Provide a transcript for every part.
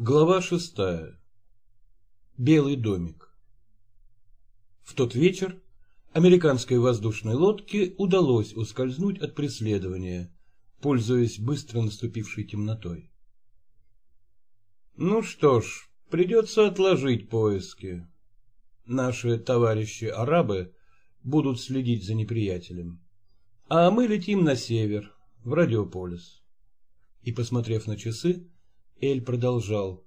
Глава шестая. Белый домик. В тот вечер американской воздушной лодке удалось ускользнуть от преследования, пользуясь быстро наступившей темнотой. Ну что ж, придется отложить поиски. Наши товарищи-арабы будут следить за неприятелем. А мы летим на север, в радиополис. И, посмотрев на часы, Эль продолжал.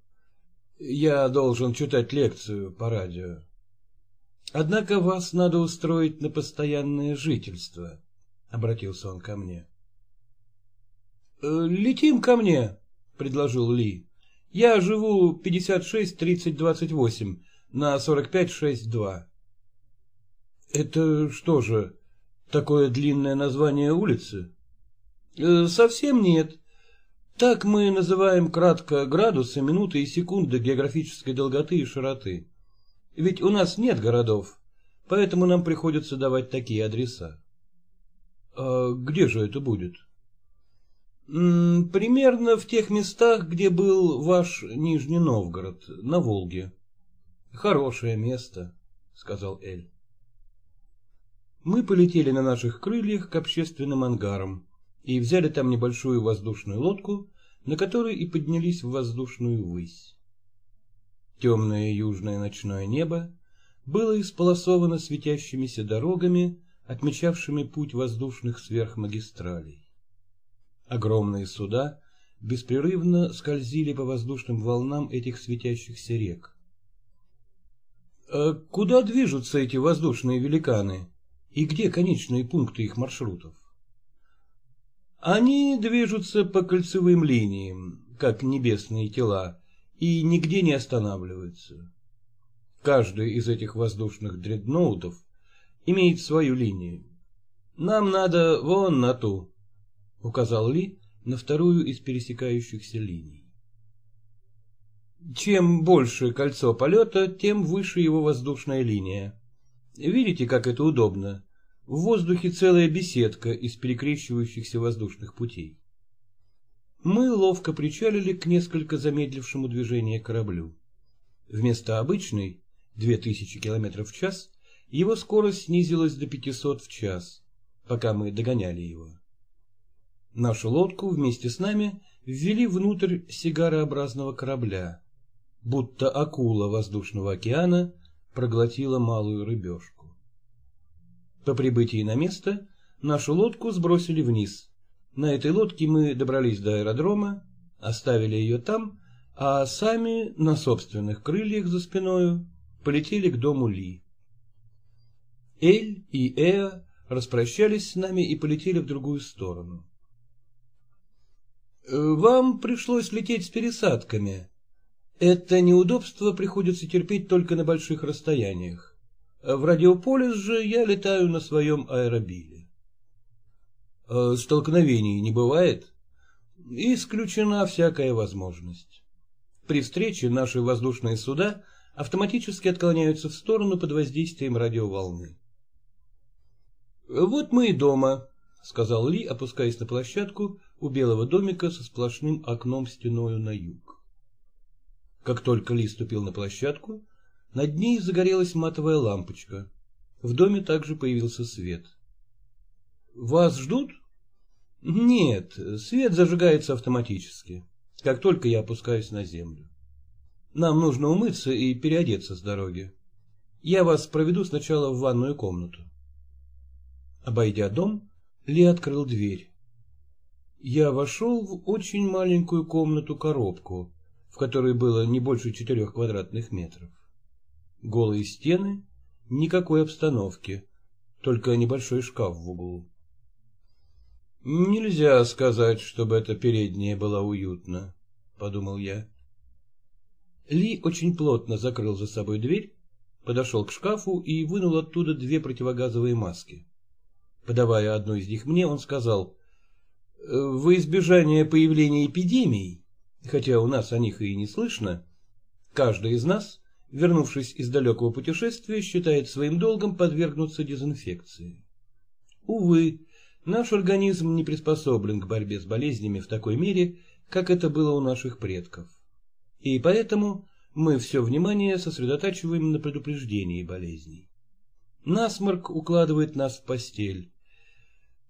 «Я должен читать лекцию по радио. Однако вас надо устроить на постоянное жительство», — обратился он ко мне. «Э, «Летим ко мне», — предложил Ли. «Я живу 56-30-28 на 45-6-2». «Это что же, такое длинное название улицы?» «Э, «Совсем нет. Так мы называем кратко градусы, минуты и секунды географической долготы и широты. Ведь у нас нет городов, поэтому нам приходится давать такие адреса. А где же это будет? М -м, примерно в тех местах, где был ваш Нижний Новгород, на Волге. Хорошее место, сказал Эль. Мы полетели на наших крыльях к общественным ангарам и взяли там небольшую воздушную лодку, на которые и поднялись в воздушную высь. Темное южное ночное небо было исполосовано светящимися дорогами, отмечавшими путь воздушных сверхмагистралей. Огромные суда беспрерывно скользили по воздушным волнам этих светящихся рек. «А куда движутся эти воздушные великаны? И где конечные пункты их маршрутов? Они движутся по кольцевым линиям, как небесные тела, и нигде не останавливаются. Каждый из этих воздушных дредноутов имеет свою линию. Нам надо вон на ту, — указал Ли на вторую из пересекающихся линий. Чем больше кольцо полета, тем выше его воздушная линия. Видите, как это удобно? В воздухе целая беседка из перекрещивающихся воздушных путей. Мы ловко причалили к несколько замедлившему движение кораблю. Вместо обычной, 2000 км в час, его скорость снизилась до 500 в час, пока мы догоняли его. Нашу лодку вместе с нами ввели внутрь сигарообразного корабля, будто акула воздушного океана проглотила малую рыбешку. По прибытии на место нашу лодку сбросили вниз. На этой лодке мы добрались до аэродрома, оставили ее там, а сами на собственных крыльях за спиною полетели к дому Ли. Эль и Эа распрощались с нами и полетели в другую сторону. «Э, «Вам пришлось лететь с пересадками. Это неудобство приходится терпеть только на больших расстояниях. Э, в радиополис же я летаю на своем аэробиле. Э, столкновений не бывает? Исключена всякая возможность. При встрече наши воздушные суда автоматически отклоняются в сторону под воздействием радиоволны. «Вот мы и дома», — сказал Ли, опускаясь на площадку у белого домика со сплошным окном стеною на юг. Как только Ли ступил на площадку, над ней загорелась матовая лампочка. В доме также появился свет. «Вас ждут?» «Нет, свет зажигается автоматически, как только я опускаюсь на землю. Нам нужно умыться и переодеться с дороги. Я вас проведу сначала в ванную комнату». Обойдя дом, Ли открыл дверь. Я вошел в очень маленькую комнату-коробку, в которой было не больше четырех квадратных метров. Голые стены, никакой обстановки, только небольшой шкаф в углу. «Нельзя сказать, чтобы эта передняя была уютна», — подумал я. Ли очень плотно закрыл за собой дверь, подошел к шкафу и вынул оттуда две противогазовые маски. Подавая одну из них мне, он сказал, «Э, «Во избежание появления эпидемий, хотя у нас о них и не слышно, каждый из нас вернувшись из далекого путешествия, считает своим долгом подвергнуться дезинфекции. Увы, наш организм не приспособлен к борьбе с болезнями в такой мере, как это было у наших предков. И поэтому мы все внимание сосредотачиваем на предупреждении болезней. Насморк укладывает нас в постель.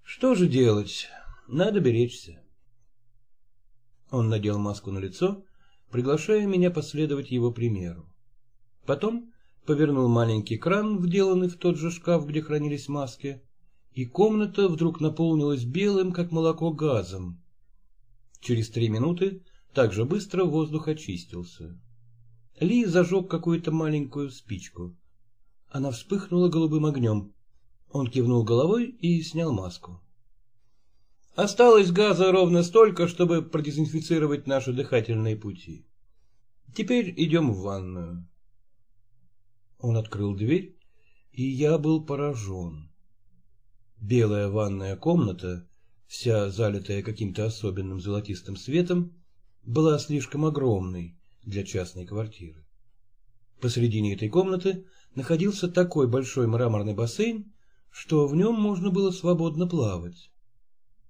Что же делать? Надо беречься. Он надел маску на лицо, приглашая меня последовать его примеру. Потом повернул маленький кран, вделанный в тот же шкаф, где хранились маски, и комната вдруг наполнилась белым, как молоко, газом. Через три минуты так же быстро воздух очистился. Ли зажег какую-то маленькую спичку. Она вспыхнула голубым огнем. Он кивнул головой и снял маску. Осталось газа ровно столько, чтобы продезинфицировать наши дыхательные пути. Теперь идем в ванную. Он открыл дверь, и я был поражен. Белая ванная комната, вся залитая каким-то особенным золотистым светом, была слишком огромной для частной квартиры. Посредине этой комнаты находился такой большой мраморный бассейн, что в нем можно было свободно плавать.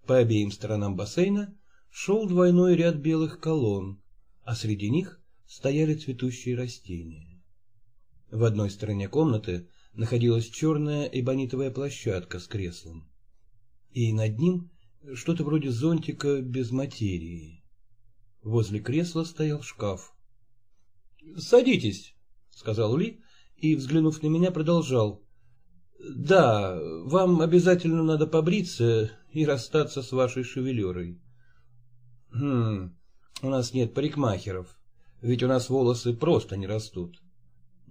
По обеим сторонам бассейна шел двойной ряд белых колонн, а среди них стояли цветущие растения. В одной стороне комнаты находилась черная эбонитовая площадка с креслом. И над ним что-то вроде зонтика без материи. Возле кресла стоял шкаф. «Садитесь», — сказал Ли, и, взглянув на меня, продолжал. «Да, вам обязательно надо побриться и расстаться с вашей шевелюрой». «Хм, у нас нет парикмахеров, ведь у нас волосы просто не растут.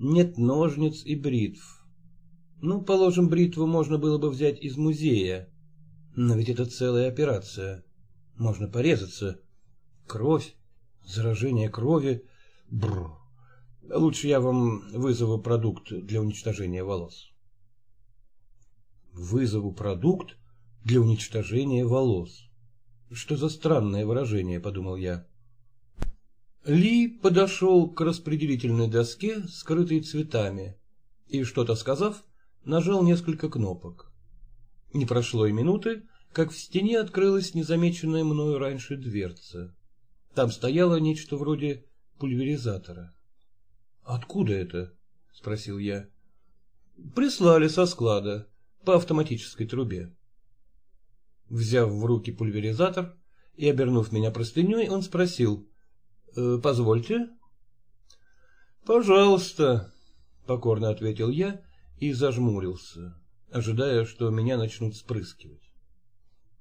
Нет ножниц и бритв. Ну, положим, бритву можно было бы взять из музея. Но ведь это целая операция. Можно порезаться. Кровь, заражение крови. Бррр. Лучше я вам вызову продукт для уничтожения волос. Вызову продукт для уничтожения волос. Что за странное выражение, подумал я. Ли подошел к распределительной доске, скрытой цветами, и, что-то сказав, нажал несколько кнопок. Не прошло и минуты, как в стене открылась незамеченная мною раньше дверца. Там стояло нечто вроде пульверизатора. — Откуда это? — спросил я. — Прислали со склада, по автоматической трубе. Взяв в руки пульверизатор и обернув меня простыней, он спросил, Э, позвольте. Пожалуйста, покорно ответил я и зажмурился, ожидая, что меня начнут спрыскивать.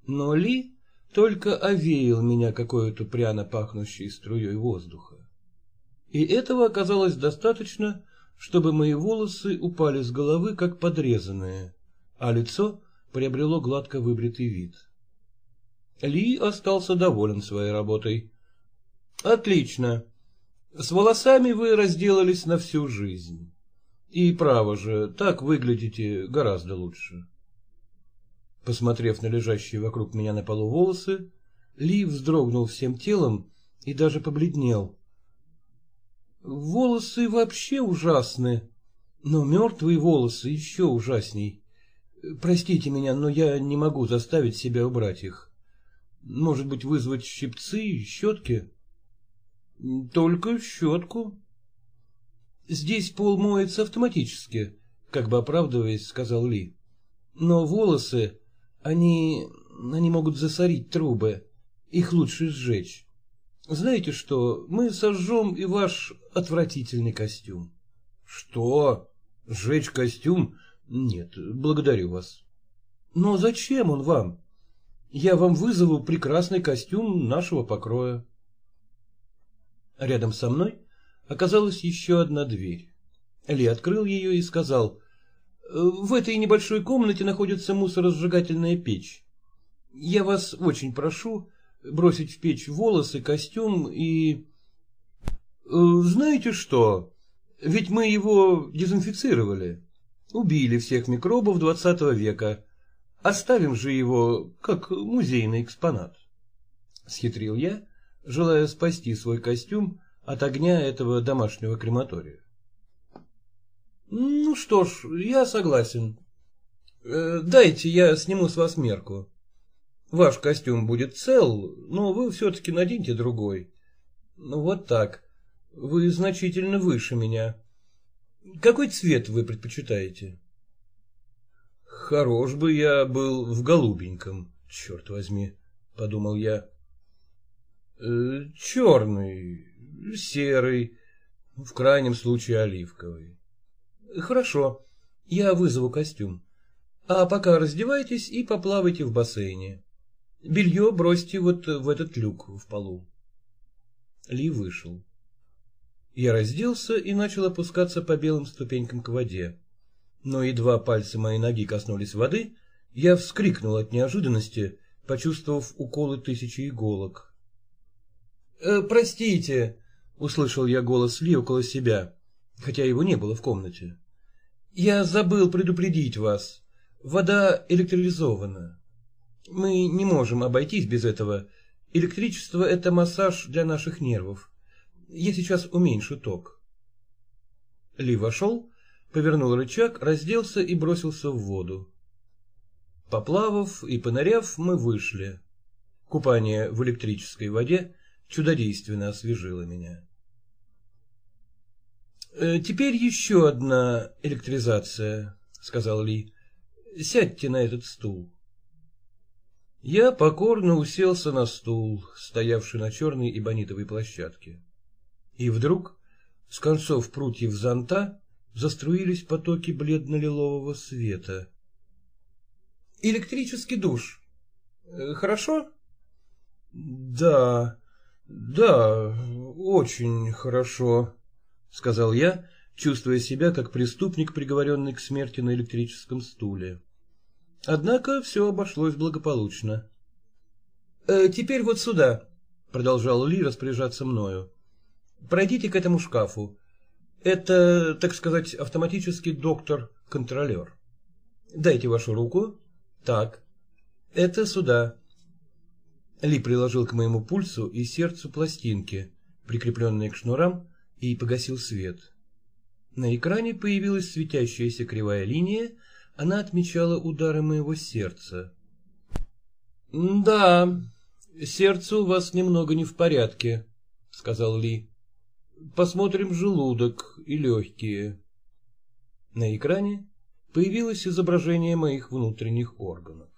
Но Ли только овеял меня какой-то пряно пахнущей струей воздуха. И этого оказалось достаточно, чтобы мои волосы упали с головы, как подрезанные, а лицо приобрело гладко выбритый вид. Ли остался доволен своей работой, Отлично. С волосами вы разделались на всю жизнь. И право же, так выглядите гораздо лучше. Посмотрев на лежащие вокруг меня на полу волосы, Ли вздрогнул всем телом и даже побледнел. Волосы вообще ужасны, но мертвые волосы еще ужасней. Простите меня, но я не могу заставить себя убрать их. Может быть, вызвать щипцы, щетки? — Только щетку. — Здесь пол моется автоматически, — как бы оправдываясь, сказал Ли. — Но волосы, они... они могут засорить трубы. Их лучше сжечь. Знаете что, мы сожжем и ваш отвратительный костюм. — Что? Сжечь костюм? Нет, благодарю вас. — Но зачем он вам? Я вам вызову прекрасный костюм нашего покроя. — Рядом со мной оказалась еще одна дверь. Ли открыл ее и сказал, «Э, «В этой небольшой комнате находится мусоросжигательная печь. Я вас очень прошу бросить в печь волосы, костюм и...» э, «Знаете что? Ведь мы его дезинфицировали. Убили всех микробов двадцатого века. Оставим же его как музейный экспонат». Схитрил я желая спасти свой костюм от огня этого домашнего крематория. «Ну что ж, я согласен. Э, дайте я сниму с вас мерку. Ваш костюм будет цел, но вы все-таки наденьте другой. Ну вот так. Вы значительно выше меня. Какой цвет вы предпочитаете?» «Хорош бы я был в голубеньком, черт возьми», — подумал я. Э, черный, серый, в крайнем случае оливковый. Хорошо, я вызову костюм. А пока раздевайтесь и поплавайте в бассейне. Белье бросьте вот в этот люк в полу. Ли вышел. Я разделся и начал опускаться по белым ступенькам к воде. Но едва пальцы моей ноги коснулись воды, я вскрикнул от неожиданности, почувствовав уколы тысячи иголок. «Э, «Простите», — услышал я голос Ли около себя, хотя его не было в комнате. «Я забыл предупредить вас. Вода электролизована. Мы не можем обойтись без этого. Электричество — это массаж для наших нервов. Я сейчас уменьшу ток». Ли вошел, повернул рычаг, разделся и бросился в воду. Поплавав и поныряв, мы вышли. Купание в электрической воде чудодейственно освежила меня. «Э, «Теперь еще одна электризация», — сказал Ли. «Сядьте на этот стул». Я покорно уселся на стул, стоявший на черной эбонитовой площадке. И вдруг с концов прутьев зонта заструились потоки бледно-лилового света. «Электрический душ. Э, хорошо?» «Да», «Да, очень хорошо», — сказал я, чувствуя себя как преступник, приговоренный к смерти на электрическом стуле. Однако все обошлось благополучно. «Э, «Теперь вот сюда», — продолжал Ли распоряжаться мною. «Пройдите к этому шкафу. Это, так сказать, автоматический доктор-контролер. Дайте вашу руку. Так. Это сюда. Ли приложил к моему пульсу и сердцу пластинки, прикрепленные к шнурам, и погасил свет. На экране появилась светящаяся кривая линия, она отмечала удары моего сердца. «Да, сердце у вас немного не в порядке», — сказал Ли. «Посмотрим желудок и легкие». На экране появилось изображение моих внутренних органов.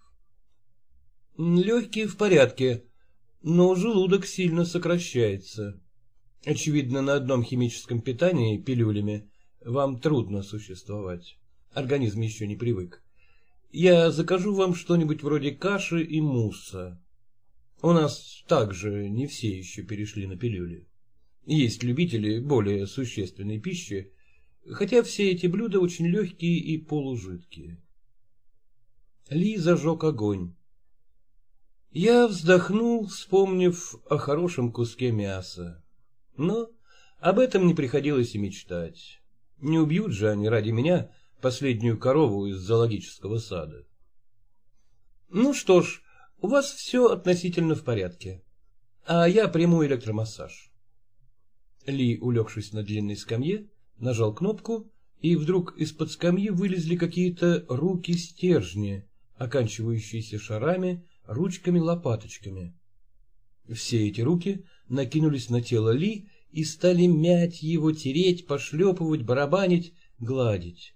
Легкие в порядке, но желудок сильно сокращается. Очевидно, на одном химическом питании, пилюлями, вам трудно существовать. Организм еще не привык. Я закажу вам что-нибудь вроде каши и мусса. У нас также не все еще перешли на пилюли. Есть любители более существенной пищи, хотя все эти блюда очень легкие и полужидкие. Ли зажег огонь. Я вздохнул, вспомнив о хорошем куске мяса. Но об этом не приходилось и мечтать. Не убьют же они ради меня последнюю корову из зоологического сада. Ну что ж, у вас все относительно в порядке. А я приму электромассаж. Ли, улегшись на длинной скамье, нажал кнопку, и вдруг из-под скамьи вылезли какие-то руки-стержни, оканчивающиеся шарами, ручками-лопаточками. Все эти руки накинулись на тело Ли и стали мять его, тереть, пошлепывать, барабанить, гладить.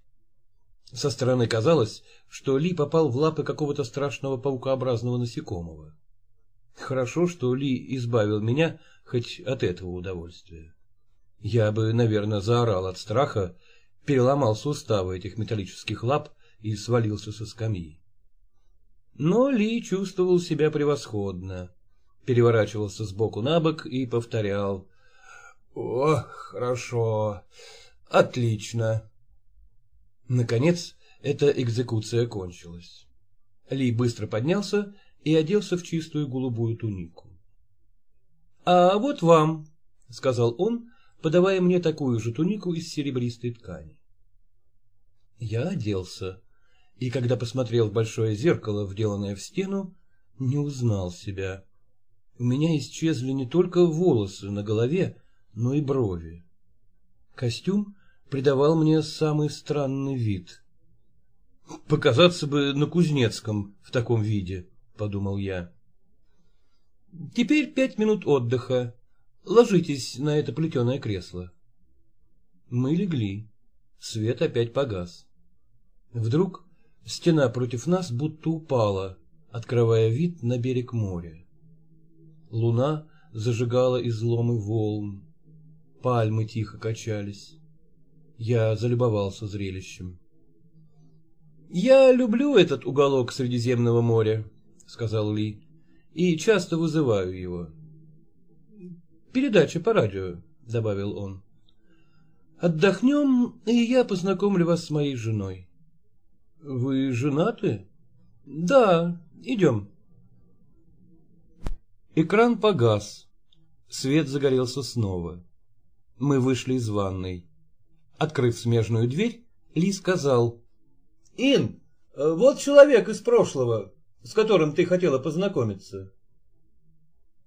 Со стороны казалось, что Ли попал в лапы какого-то страшного паукообразного насекомого. Хорошо, что Ли избавил меня хоть от этого удовольствия. Я бы, наверное, заорал от страха, переломал суставы этих металлических лап и свалился со скамьи. Но Ли чувствовал себя превосходно. Переворачивался с боку на бок и повторял. "Ох, хорошо. Отлично». Наконец, эта экзекуция кончилась. Ли быстро поднялся и оделся в чистую голубую тунику. «А вот вам», — сказал он, подавая мне такую же тунику из серебристой ткани. Я оделся и когда посмотрел в большое зеркало, вделанное в стену, не узнал себя. У меня исчезли не только волосы на голове, но и брови. Костюм придавал мне самый странный вид. «Показаться бы на Кузнецком в таком виде», — подумал я. «Теперь пять минут отдыха. Ложитесь на это плетеное кресло». Мы легли. Свет опять погас. Вдруг Стена против нас будто упала, открывая вид на берег моря. Луна зажигала изломы волн, пальмы тихо качались. Я залюбовался зрелищем. — Я люблю этот уголок Средиземного моря, — сказал Ли, — и часто вызываю его. — Передача по радио, — добавил он. — Отдохнем, и я познакомлю вас с моей женой. Вы женаты? Да, идем. Экран погас. Свет загорелся снова. Мы вышли из ванной. Открыв смежную дверь, Ли сказал. — Ин, э, вот человек из прошлого, с которым ты хотела познакомиться.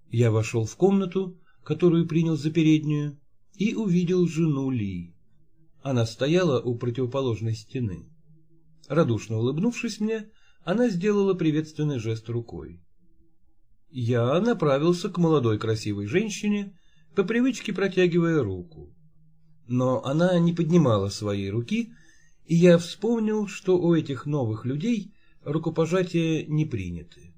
Я вошел в комнату, которую принял за переднюю, и увидел жену Ли. Она стояла у противоположной стены. Радушно улыбнувшись мне, она сделала приветственный жест рукой. Я направился к молодой красивой женщине, по привычке протягивая руку. Но она не поднимала своей руки, и я вспомнил, что у этих новых людей рукопожатия не приняты.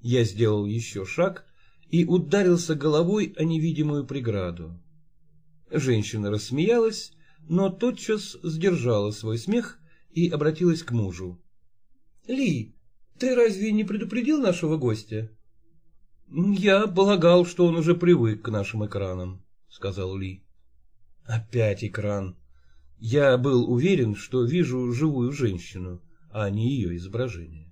Я сделал еще шаг и ударился головой о невидимую преграду. Женщина рассмеялась, но тотчас сдержала свой смех и обратилась к мужу. «Ли, ты разве не предупредил нашего гостя?» «Я полагал, что он уже привык к нашим экранам», — сказал Ли. «Опять экран. Я был уверен, что вижу живую женщину, а не ее изображение».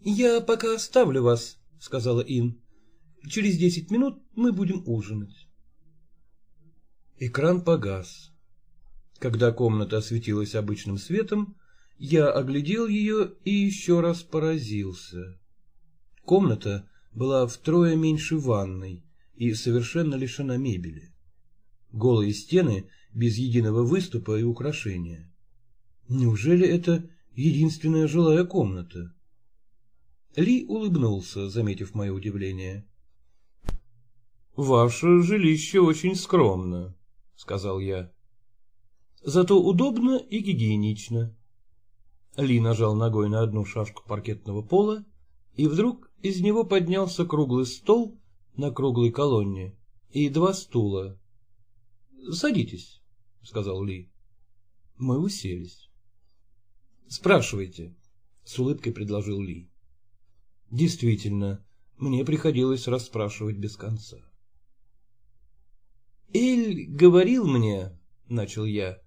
«Я пока оставлю вас», — сказала Ин. «Через десять минут мы будем ужинать». Экран погас. Когда комната осветилась обычным светом, я оглядел ее и еще раз поразился. Комната была втрое меньше ванной и совершенно лишена мебели. Голые стены без единого выступа и украшения. Неужели это единственная жилая комната? Ли улыбнулся, заметив мое удивление. — Ваше жилище очень скромно, — сказал я. Зато удобно и гигиенично. Ли нажал ногой на одну шашку паркетного пола, и вдруг из него поднялся круглый стол на круглой колонне и два стула. «Садитесь», — сказал Ли. Мы уселись. «Спрашивайте», — с улыбкой предложил Ли. Действительно, мне приходилось расспрашивать без конца. «Эль говорил мне», — начал я,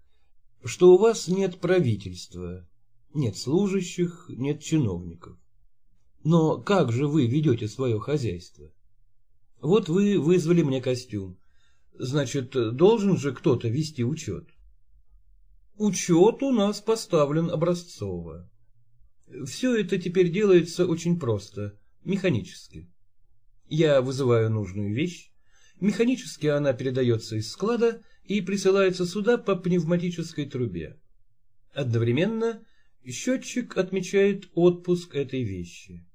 что у вас нет правительства, нет служащих, нет чиновников. Но как же вы ведете свое хозяйство? Вот вы вызвали мне костюм. Значит, должен же кто-то вести учет? Учет у нас поставлен образцово. Все это теперь делается очень просто, механически. Я вызываю нужную вещь, механически она передается из склада, и присылается сюда по пневматической трубе. Одновременно счетчик отмечает отпуск этой вещи.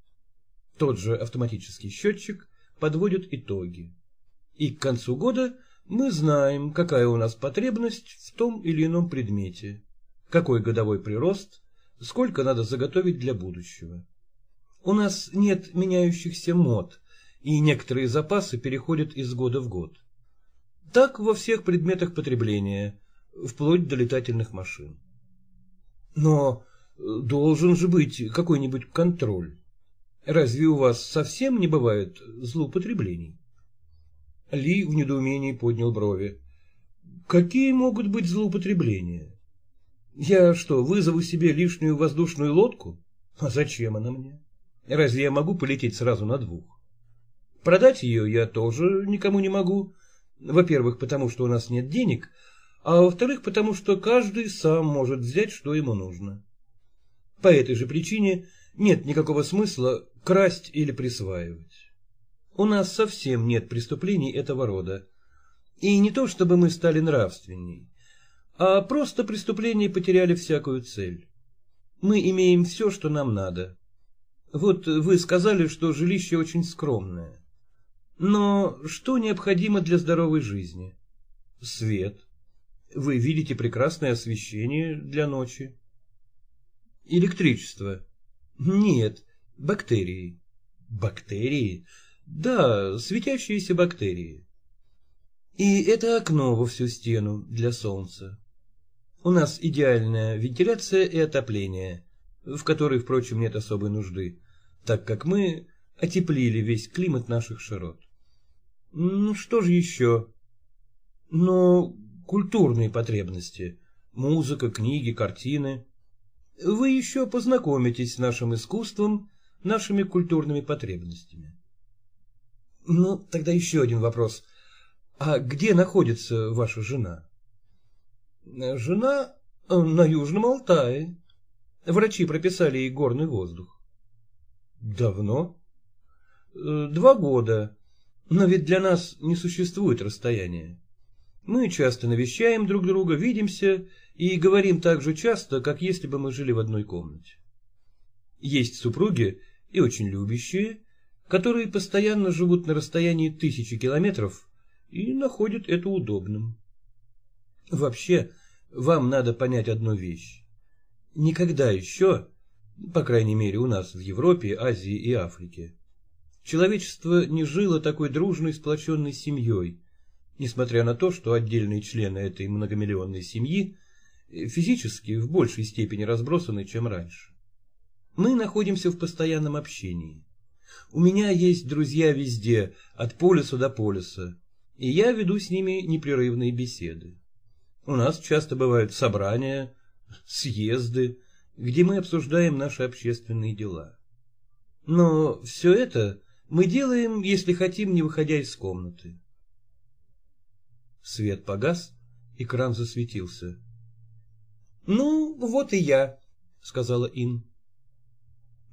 Тот же автоматический счетчик подводит итоги. И к концу года мы знаем, какая у нас потребность в том или ином предмете, какой годовой прирост, сколько надо заготовить для будущего. У нас нет меняющихся мод, и некоторые запасы переходят из года в год. Так во всех предметах потребления, вплоть до летательных машин. Но э, должен же быть какой-нибудь контроль. Разве у вас совсем не бывает злоупотреблений? Ли в недоумении поднял брови. Какие могут быть злоупотребления? Я что, вызову себе лишнюю воздушную лодку? А зачем она мне? Разве я могу полететь сразу на двух? Продать ее я тоже никому не могу, во-первых, потому что у нас нет денег, а во-вторых, потому что каждый сам может взять, что ему нужно. По этой же причине нет никакого смысла красть или присваивать. У нас совсем нет преступлений этого рода. И не то, чтобы мы стали нравственней, а просто преступления потеряли всякую цель. Мы имеем все, что нам надо. Вот вы сказали, что жилище очень скромное. Но что необходимо для здоровой жизни? Свет. Вы видите прекрасное освещение для ночи. Электричество. Нет, бактерии. Бактерии? Да, светящиеся бактерии. И это окно во всю стену для солнца. У нас идеальная вентиляция и отопление, в которой, впрочем, нет особой нужды, так как мы отеплили весь климат наших широт. Ну, что же еще? Ну, культурные потребности. Музыка, книги, картины. Вы еще познакомитесь с нашим искусством, нашими культурными потребностями. Ну, тогда еще один вопрос. А где находится ваша жена? Жена э, на Южном Алтае. Врачи прописали ей горный воздух. Давно? Э, два года. Но ведь для нас не существует расстояния. Мы часто навещаем друг друга, видимся и говорим так же часто, как если бы мы жили в одной комнате. Есть супруги, и очень любящие, которые постоянно живут на расстоянии тысячи километров и находят это удобным. Вообще, вам надо понять одну вещь. Никогда еще, по крайней мере у нас в Европе, Азии и Африке, Человечество не жило такой дружной, сплоченной семьей, несмотря на то, что отдельные члены этой многомиллионной семьи физически в большей степени разбросаны, чем раньше. Мы находимся в постоянном общении. У меня есть друзья везде, от полюса до полюса, и я веду с ними непрерывные беседы. У нас часто бывают собрания, съезды, где мы обсуждаем наши общественные дела. Но все это мы делаем, если хотим, не выходя из комнаты. Свет погас, и кран засветился. — Ну, вот и я, — сказала Ин.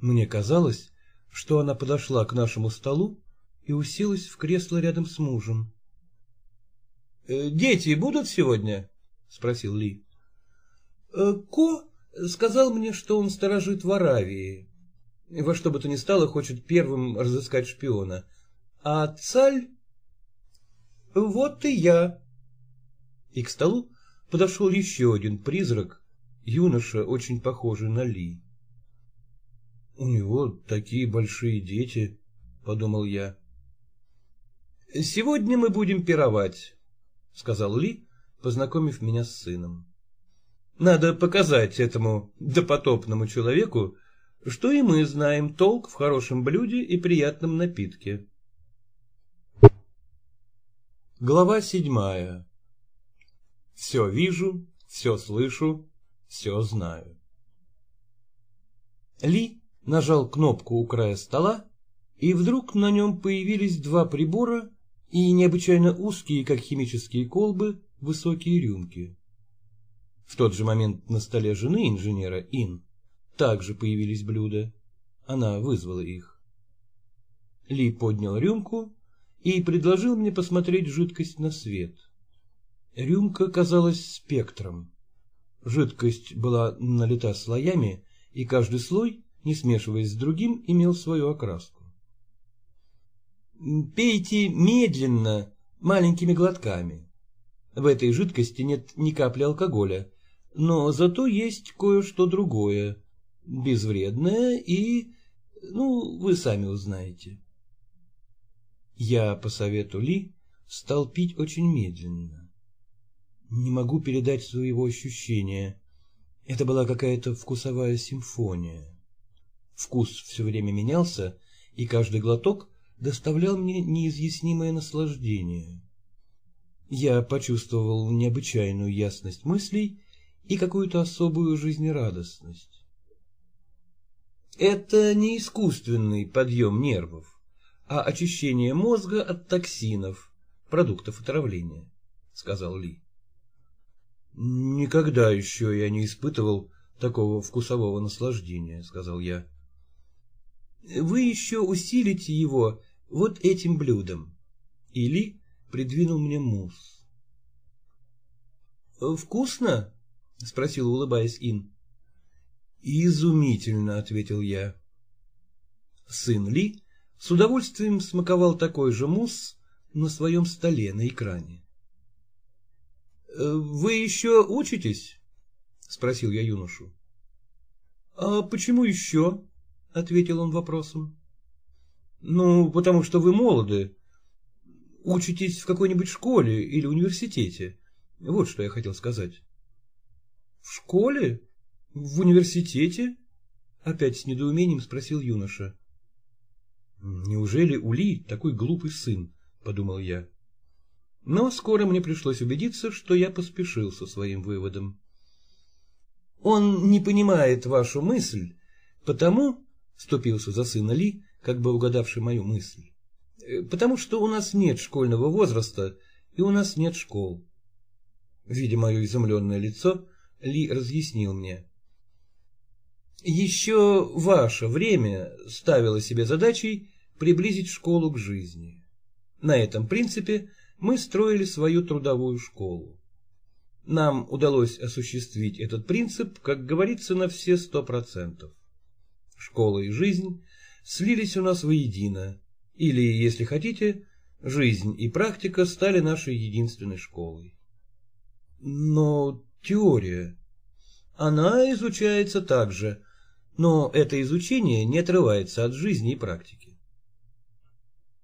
Мне казалось, что она подошла к нашему столу и уселась в кресло рядом с мужем. «Э, — Дети будут сегодня? — спросил Ли. «Э, — Ко сказал мне, что он сторожит в Аравии, во что бы то ни стало хочет первым разыскать шпиона. А царь Вот и я. И к столу подошел еще один призрак, юноша, очень похожий на Ли. «У него такие большие дети», — подумал я. «Сегодня мы будем пировать», — сказал Ли, познакомив меня с сыном. «Надо показать этому допотопному человеку, что и мы знаем толк в хорошем блюде и приятном напитке. Глава седьмая. Все вижу, все слышу, все знаю. Ли нажал кнопку у края стола, и вдруг на нем появились два прибора и необычайно узкие, как химические колбы, высокие рюмки. В тот же момент на столе жены инженера Ин также появились блюда. Она вызвала их. Ли поднял рюмку и предложил мне посмотреть жидкость на свет. Рюмка казалась спектром. Жидкость была налита слоями, и каждый слой, не смешиваясь с другим, имел свою окраску. «Пейте медленно, маленькими глотками. В этой жидкости нет ни капли алкоголя, но зато есть кое-что другое, безвредная и... ну, вы сами узнаете. Я по совету Ли стал пить очень медленно. Не могу передать своего ощущения. Это была какая-то вкусовая симфония. Вкус все время менялся, и каждый глоток доставлял мне неизъяснимое наслаждение. Я почувствовал необычайную ясность мыслей и какую-то особую жизнерадостность. Это не искусственный подъем нервов, а очищение мозга от токсинов, продуктов отравления, — сказал Ли. «Никогда еще я не испытывал такого вкусового наслаждения», — сказал я. «Вы еще усилите его вот этим блюдом». И Ли придвинул мне мусс. «Вкусно?» — спросил, улыбаясь Ин. «Изумительно», — ответил я. Сын Ли с удовольствием смаковал такой же мусс на своем столе на экране. «Вы еще учитесь?» — спросил я юношу. «А почему еще?» — ответил он вопросом. «Ну, потому что вы молоды. Учитесь в какой-нибудь школе или университете. Вот что я хотел сказать». «В школе?» В университете? Опять с недоумением спросил юноша. Неужели Ули такой глупый сын? Подумал я. Но скоро мне пришлось убедиться, что я поспешил со своим выводом. Он не понимает вашу мысль, потому, вступился за сына Ли, как бы угадавший мою мысль, э, потому что у нас нет школьного возраста и у нас нет школ. Видя мое изумленное лицо, ли разъяснил мне. Еще ваше время ставило себе задачей приблизить школу к жизни. На этом принципе мы строили свою трудовую школу. Нам удалось осуществить этот принцип, как говорится, на все сто процентов. Школа и жизнь слились у нас воедино, или, если хотите, жизнь и практика стали нашей единственной школой. Но теория... Она изучается также, но это изучение не отрывается от жизни и практики.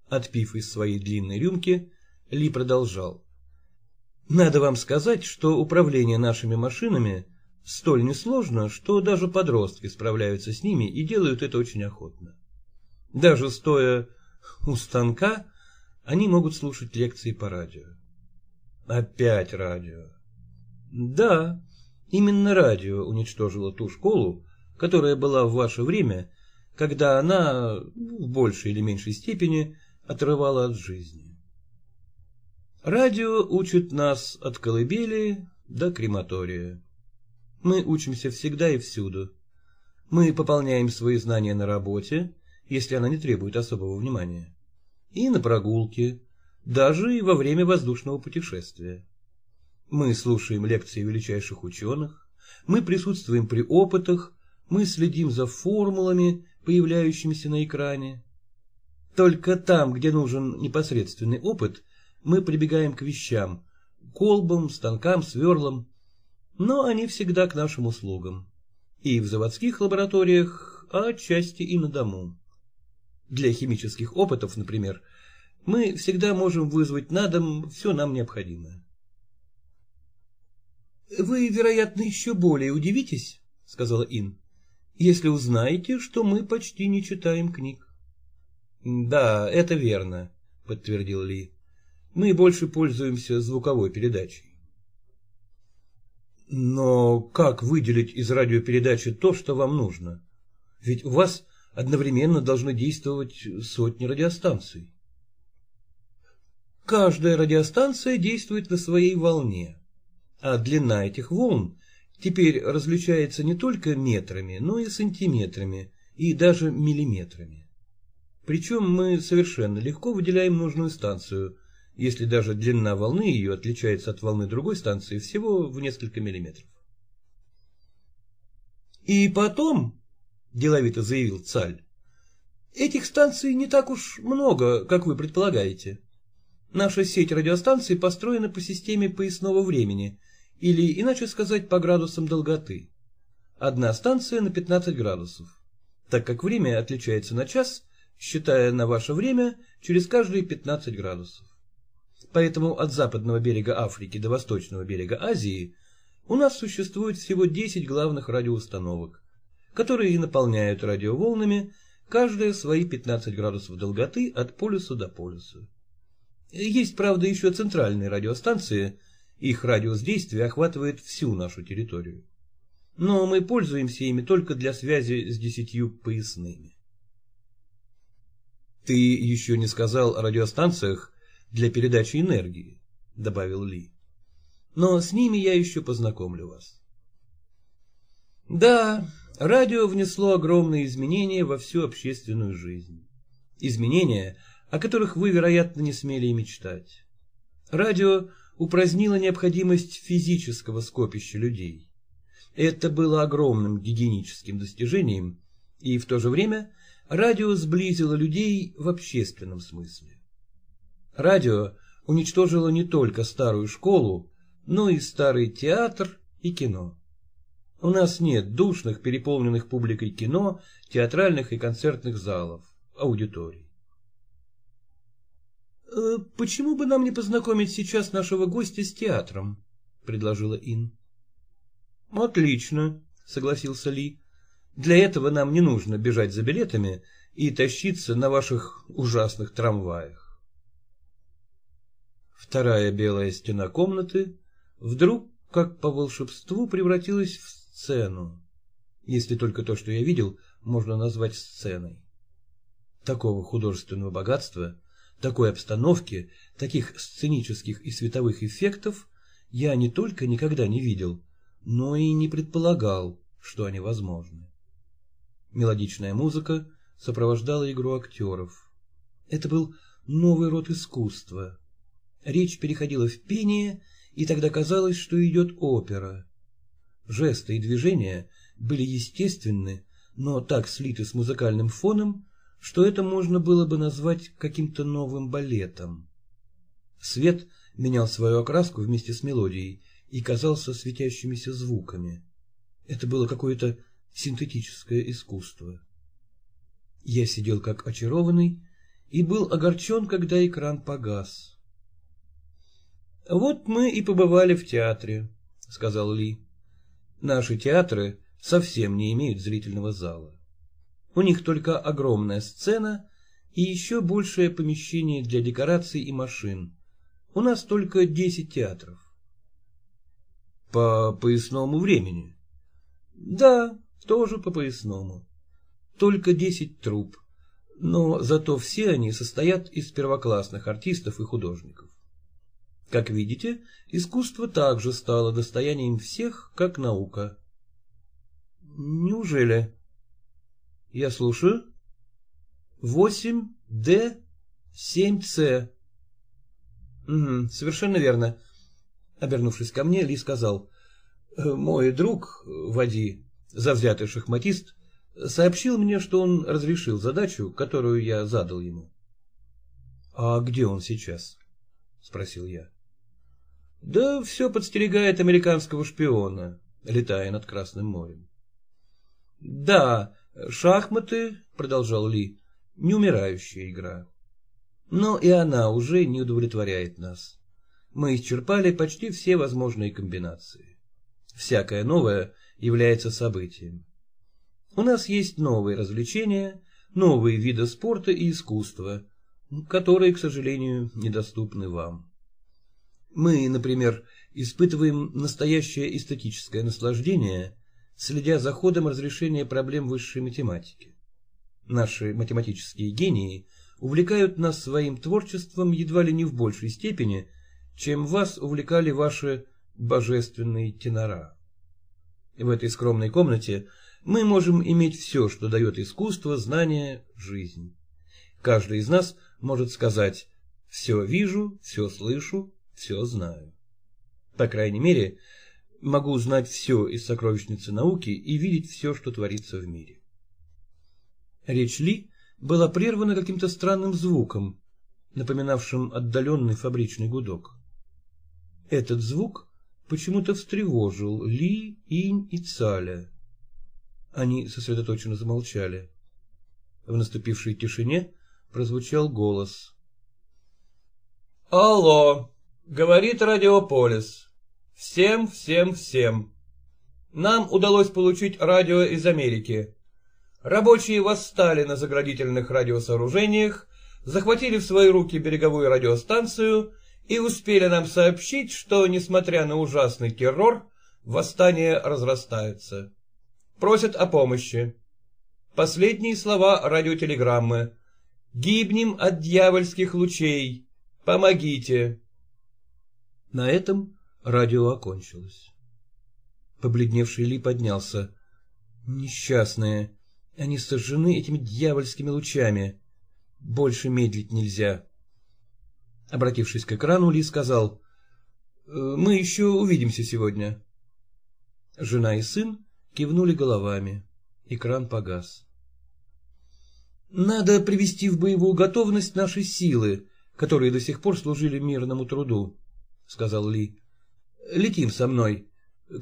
Отпив из своей длинной рюмки, Ли продолжал. «Надо вам сказать, что управление нашими машинами столь несложно, что даже подростки справляются с ними и делают это очень охотно. Даже стоя у станка, они могут слушать лекции по радио. Опять радио. Да, именно радио уничтожило ту школу, которая была в ваше время, когда она, ну, в большей или меньшей степени, отрывала от жизни. Радио учит нас от колыбели до крематория. Мы учимся всегда и всюду. Мы пополняем свои знания на работе, если она не требует особого внимания, и на прогулке, даже и во время воздушного путешествия. Мы слушаем лекции величайших ученых, мы присутствуем при опытах, мы следим за формулами, появляющимися на экране. Только там, где нужен непосредственный опыт, мы прибегаем к вещам – колбам, станкам, сверлам. Но они всегда к нашим услугам. И в заводских лабораториях, а отчасти и на дому. Для химических опытов, например, мы всегда можем вызвать на дом все нам необходимое. «Вы, вероятно, еще более удивитесь», — сказала Ин, если узнаете, что мы почти не читаем книг. — Да, это верно, — подтвердил Ли. — Мы больше пользуемся звуковой передачей. — Но как выделить из радиопередачи то, что вам нужно? Ведь у вас одновременно должны действовать сотни радиостанций. Каждая радиостанция действует на своей волне, а длина этих волн Теперь различается не только метрами, но и сантиметрами, и даже миллиметрами. Причем мы совершенно легко выделяем нужную станцию, если даже длина волны ее отличается от волны другой станции всего в несколько миллиметров. «И потом», — деловито заявил Цаль, — «этих станций не так уж много, как вы предполагаете. Наша сеть радиостанций построена по системе поясного времени — или, иначе сказать, по градусам долготы. Одна станция на 15 градусов. Так как время отличается на час, считая на ваше время через каждые 15 градусов. Поэтому от западного берега Африки до восточного берега Азии у нас существует всего 10 главных радиоустановок, которые наполняют радиоволнами каждая свои 15 градусов долготы от полюса до полюса. Есть, правда, еще центральные радиостанции – их радиус действия охватывает всю нашу территорию. Но мы пользуемся ими только для связи с десятью поясными. «Ты еще не сказал о радиостанциях для передачи энергии», — добавил Ли. «Но с ними я еще познакомлю вас». Да, радио внесло огромные изменения во всю общественную жизнь. Изменения, о которых вы, вероятно, не смели и мечтать. Радио упразднила необходимость физического скопища людей. Это было огромным гигиеническим достижением, и в то же время радио сблизило людей в общественном смысле. Радио уничтожило не только старую школу, но и старый театр и кино. У нас нет душных, переполненных публикой кино, театральных и концертных залов, аудиторий. Э, «Почему бы нам не познакомить сейчас нашего гостя с театром?» — предложила Ин. «Отлично», — согласился Ли. «Для этого нам не нужно бежать за билетами и тащиться на ваших ужасных трамваях». Вторая белая стена комнаты вдруг, как по волшебству, превратилась в сцену, если только то, что я видел, можно назвать сценой. Такого художественного богатства такой обстановке, таких сценических и световых эффектов я не только никогда не видел, но и не предполагал, что они возможны. Мелодичная музыка сопровождала игру актеров. Это был новый род искусства. Речь переходила в пение, и тогда казалось, что идет опера. Жесты и движения были естественны, но так слиты с музыкальным фоном, что это можно было бы назвать каким-то новым балетом. Свет менял свою окраску вместе с мелодией и казался светящимися звуками. Это было какое-то синтетическое искусство. Я сидел как очарованный и был огорчен, когда экран погас. «Вот мы и побывали в театре», — сказал Ли. «Наши театры совсем не имеют зрительного зала». У них только огромная сцена и еще большее помещение для декораций и машин. У нас только десять театров. По поясному времени? Да, тоже по поясному. Только десять труп, но зато все они состоят из первоклассных артистов и художников. Как видите, искусство также стало достоянием всех, как наука. Неужели? Я слушаю. Восемь Д семь С. совершенно верно. Обернувшись ко мне, Ли сказал. «Э, мой друг, Вади, завзятый шахматист, сообщил мне, что он разрешил задачу, которую я задал ему. «А где он сейчас?» — спросил я. «Да все подстерегает американского шпиона, летая над Красным морем». «Да, «Шахматы», — продолжал Ли, — «неумирающая игра». Но и она уже не удовлетворяет нас. Мы исчерпали почти все возможные комбинации. Всякое новое является событием. У нас есть новые развлечения, новые виды спорта и искусства, которые, к сожалению, недоступны вам. Мы, например, испытываем настоящее эстетическое наслаждение – следя за ходом разрешения проблем высшей математики. Наши математические гении увлекают нас своим творчеством едва ли не в большей степени, чем вас увлекали ваши божественные тенора. В этой скромной комнате мы можем иметь все, что дает искусство, знание, жизнь. Каждый из нас может сказать «все вижу, все слышу, все знаю». По крайней мере, могу знать все из сокровищницы науки и видеть все, что творится в мире. Речь Ли была прервана каким-то странным звуком, напоминавшим отдаленный фабричный гудок. Этот звук почему-то встревожил Ли, Инь и Цаля. Они сосредоточенно замолчали. В наступившей тишине прозвучал голос. «Алло!» — говорит радиополис. Всем, всем, всем. Нам удалось получить радио из Америки. Рабочие восстали на заградительных радиосооружениях, захватили в свои руки береговую радиостанцию и успели нам сообщить, что, несмотря на ужасный террор, восстание разрастается. Просят о помощи. Последние слова радиотелеграммы. «Гибнем от дьявольских лучей! Помогите!» На этом Радио окончилось. Побледневший Ли поднялся. «Несчастные. Они сожжены этими дьявольскими лучами. Больше медлить нельзя». Обратившись к экрану, Ли сказал, «Э, «Мы еще увидимся сегодня». Жена и сын кивнули головами. Экран погас. «Надо привести в боевую готовность наши силы, которые до сих пор служили мирному труду», — сказал Ли. Летим со мной.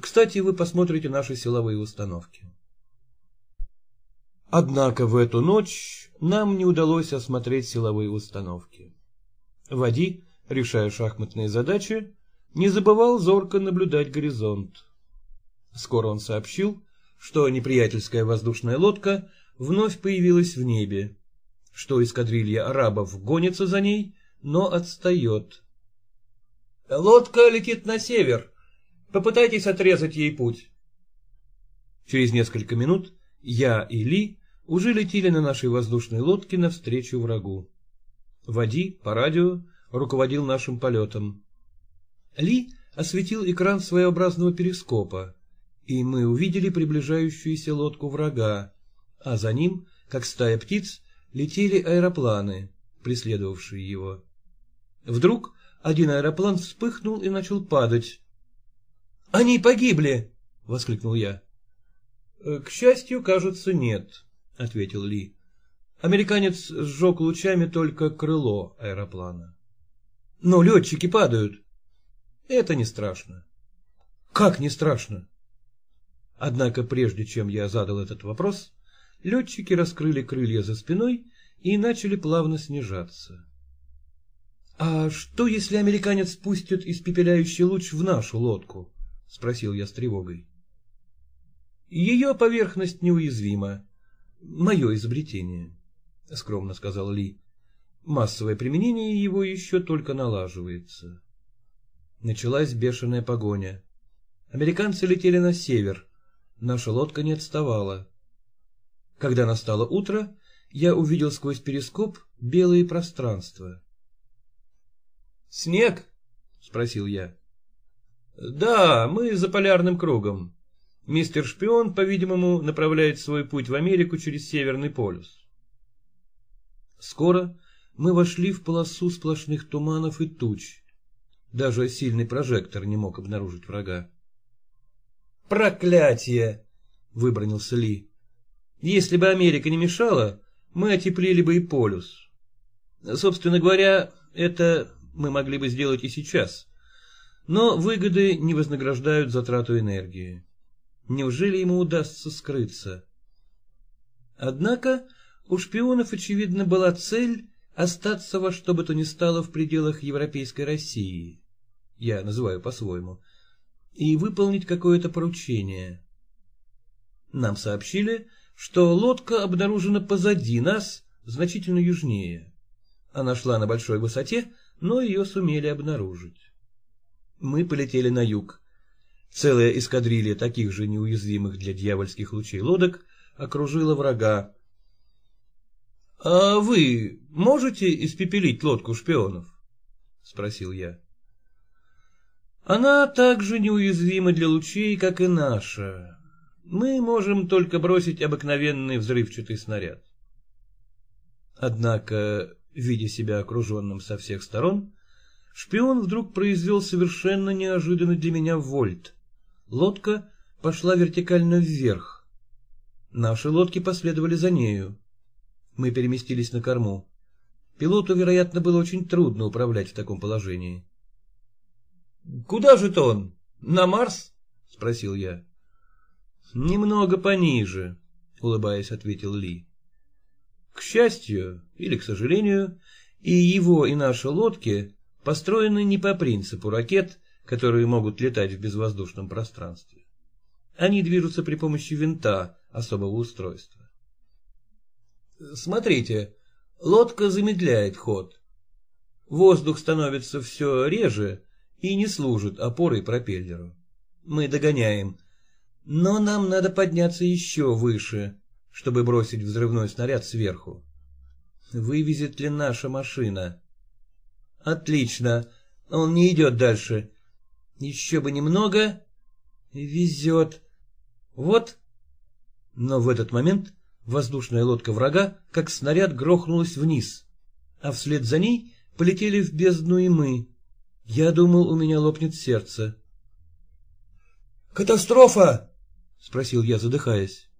Кстати, вы посмотрите наши силовые установки. Однако в эту ночь нам не удалось осмотреть силовые установки. Вади, решая шахматные задачи, не забывал зорко наблюдать горизонт. Скоро он сообщил, что неприятельская воздушная лодка вновь появилась в небе, что эскадрилья арабов гонится за ней, но отстает. Лодка летит на север. Попытайтесь отрезать ей путь. Через несколько минут я и Ли уже летели на нашей воздушной лодке навстречу врагу. Вади по радио руководил нашим полетом. Ли осветил экран своеобразного перископа, и мы увидели приближающуюся лодку врага, а за ним, как стая птиц, летели аэропланы, преследовавшие его. Вдруг один аэроплан вспыхнул и начал падать. «Они погибли!» — воскликнул я. «Э, «К счастью, кажется, нет», — ответил Ли. Американец сжег лучами только крыло аэроплана. «Но летчики падают!» «Это не страшно». «Как не страшно?» Однако, прежде чем я задал этот вопрос, летчики раскрыли крылья за спиной и начали плавно снижаться. «А что, если американец спустит испепеляющий луч в нашу лодку?» — спросил я с тревогой. «Ее поверхность неуязвима. Мое изобретение», — скромно сказал Ли. «Массовое применение его еще только налаживается». Началась бешеная погоня. Американцы летели на север. Наша лодка не отставала. Когда настало утро, я увидел сквозь перископ белые пространства. «Снег?» — спросил я. «Да, мы за полярным кругом. Мистер Шпион, по-видимому, направляет свой путь в Америку через Северный полюс». Скоро мы вошли в полосу сплошных туманов и туч. Даже сильный прожектор не мог обнаружить врага. «Проклятие!» — выбронился Ли. «Если бы Америка не мешала, мы отеплили бы и полюс. Собственно говоря, это мы могли бы сделать и сейчас. Но выгоды не вознаграждают затрату энергии. Неужели ему удастся скрыться? Однако у шпионов, очевидно, была цель остаться во что бы то ни стало в пределах Европейской России, я называю по-своему, и выполнить какое-то поручение. Нам сообщили, что лодка обнаружена позади нас, значительно южнее. Она шла на большой высоте, но ее сумели обнаружить. Мы полетели на юг. Целая эскадрилья таких же неуязвимых для дьявольских лучей лодок окружила врага. — А вы можете испепелить лодку шпионов? — спросил я. — Она так же неуязвима для лучей, как и наша. Мы можем только бросить обыкновенный взрывчатый снаряд. Однако видя себя окруженным со всех сторон, шпион вдруг произвел совершенно неожиданно для меня вольт. Лодка пошла вертикально вверх. Наши лодки последовали за нею. Мы переместились на корму. Пилоту, вероятно, было очень трудно управлять в таком положении. — Куда же-то он? На Марс? — спросил я. — Немного пониже, — улыбаясь, ответил Ли. — К счастью, или, к сожалению, и его, и наши лодки построены не по принципу ракет, которые могут летать в безвоздушном пространстве. Они движутся при помощи винта особого устройства. Смотрите, лодка замедляет ход. Воздух становится все реже и не служит опорой пропеллеру. Мы догоняем. Но нам надо подняться еще выше, чтобы бросить взрывной снаряд сверху вывезет ли наша машина. Отлично, он не идет дальше. Еще бы немного. Везет. Вот. Но в этот момент воздушная лодка врага, как снаряд, грохнулась вниз, а вслед за ней полетели в бездну и мы. Я думал, у меня лопнет сердце. «Катастрофа!» — спросил я, задыхаясь.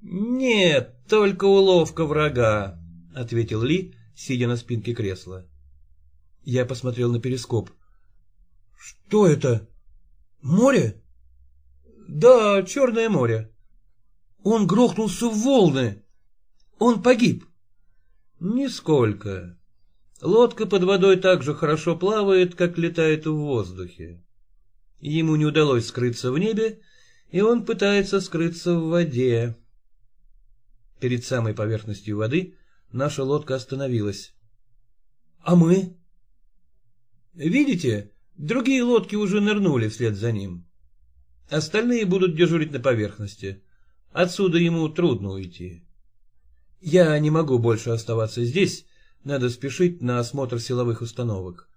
«Нет, только уловка врага», ответил Ли, сидя на спинке кресла. Я посмотрел на перископ. «Что это? Море?» «Да, Черное море». «Он грохнулся в волны. Он погиб». «Нисколько. Лодка под водой так же хорошо плавает, как летает в воздухе. Ему не удалось скрыться в небе, и он пытается скрыться в воде». Перед самой поверхностью воды наша лодка остановилась. «А мы?» «Видите, другие лодки уже нырнули вслед за ним. Остальные будут дежурить на поверхности. Отсюда ему трудно уйти. Я не могу больше оставаться здесь, надо спешить на осмотр силовых установок.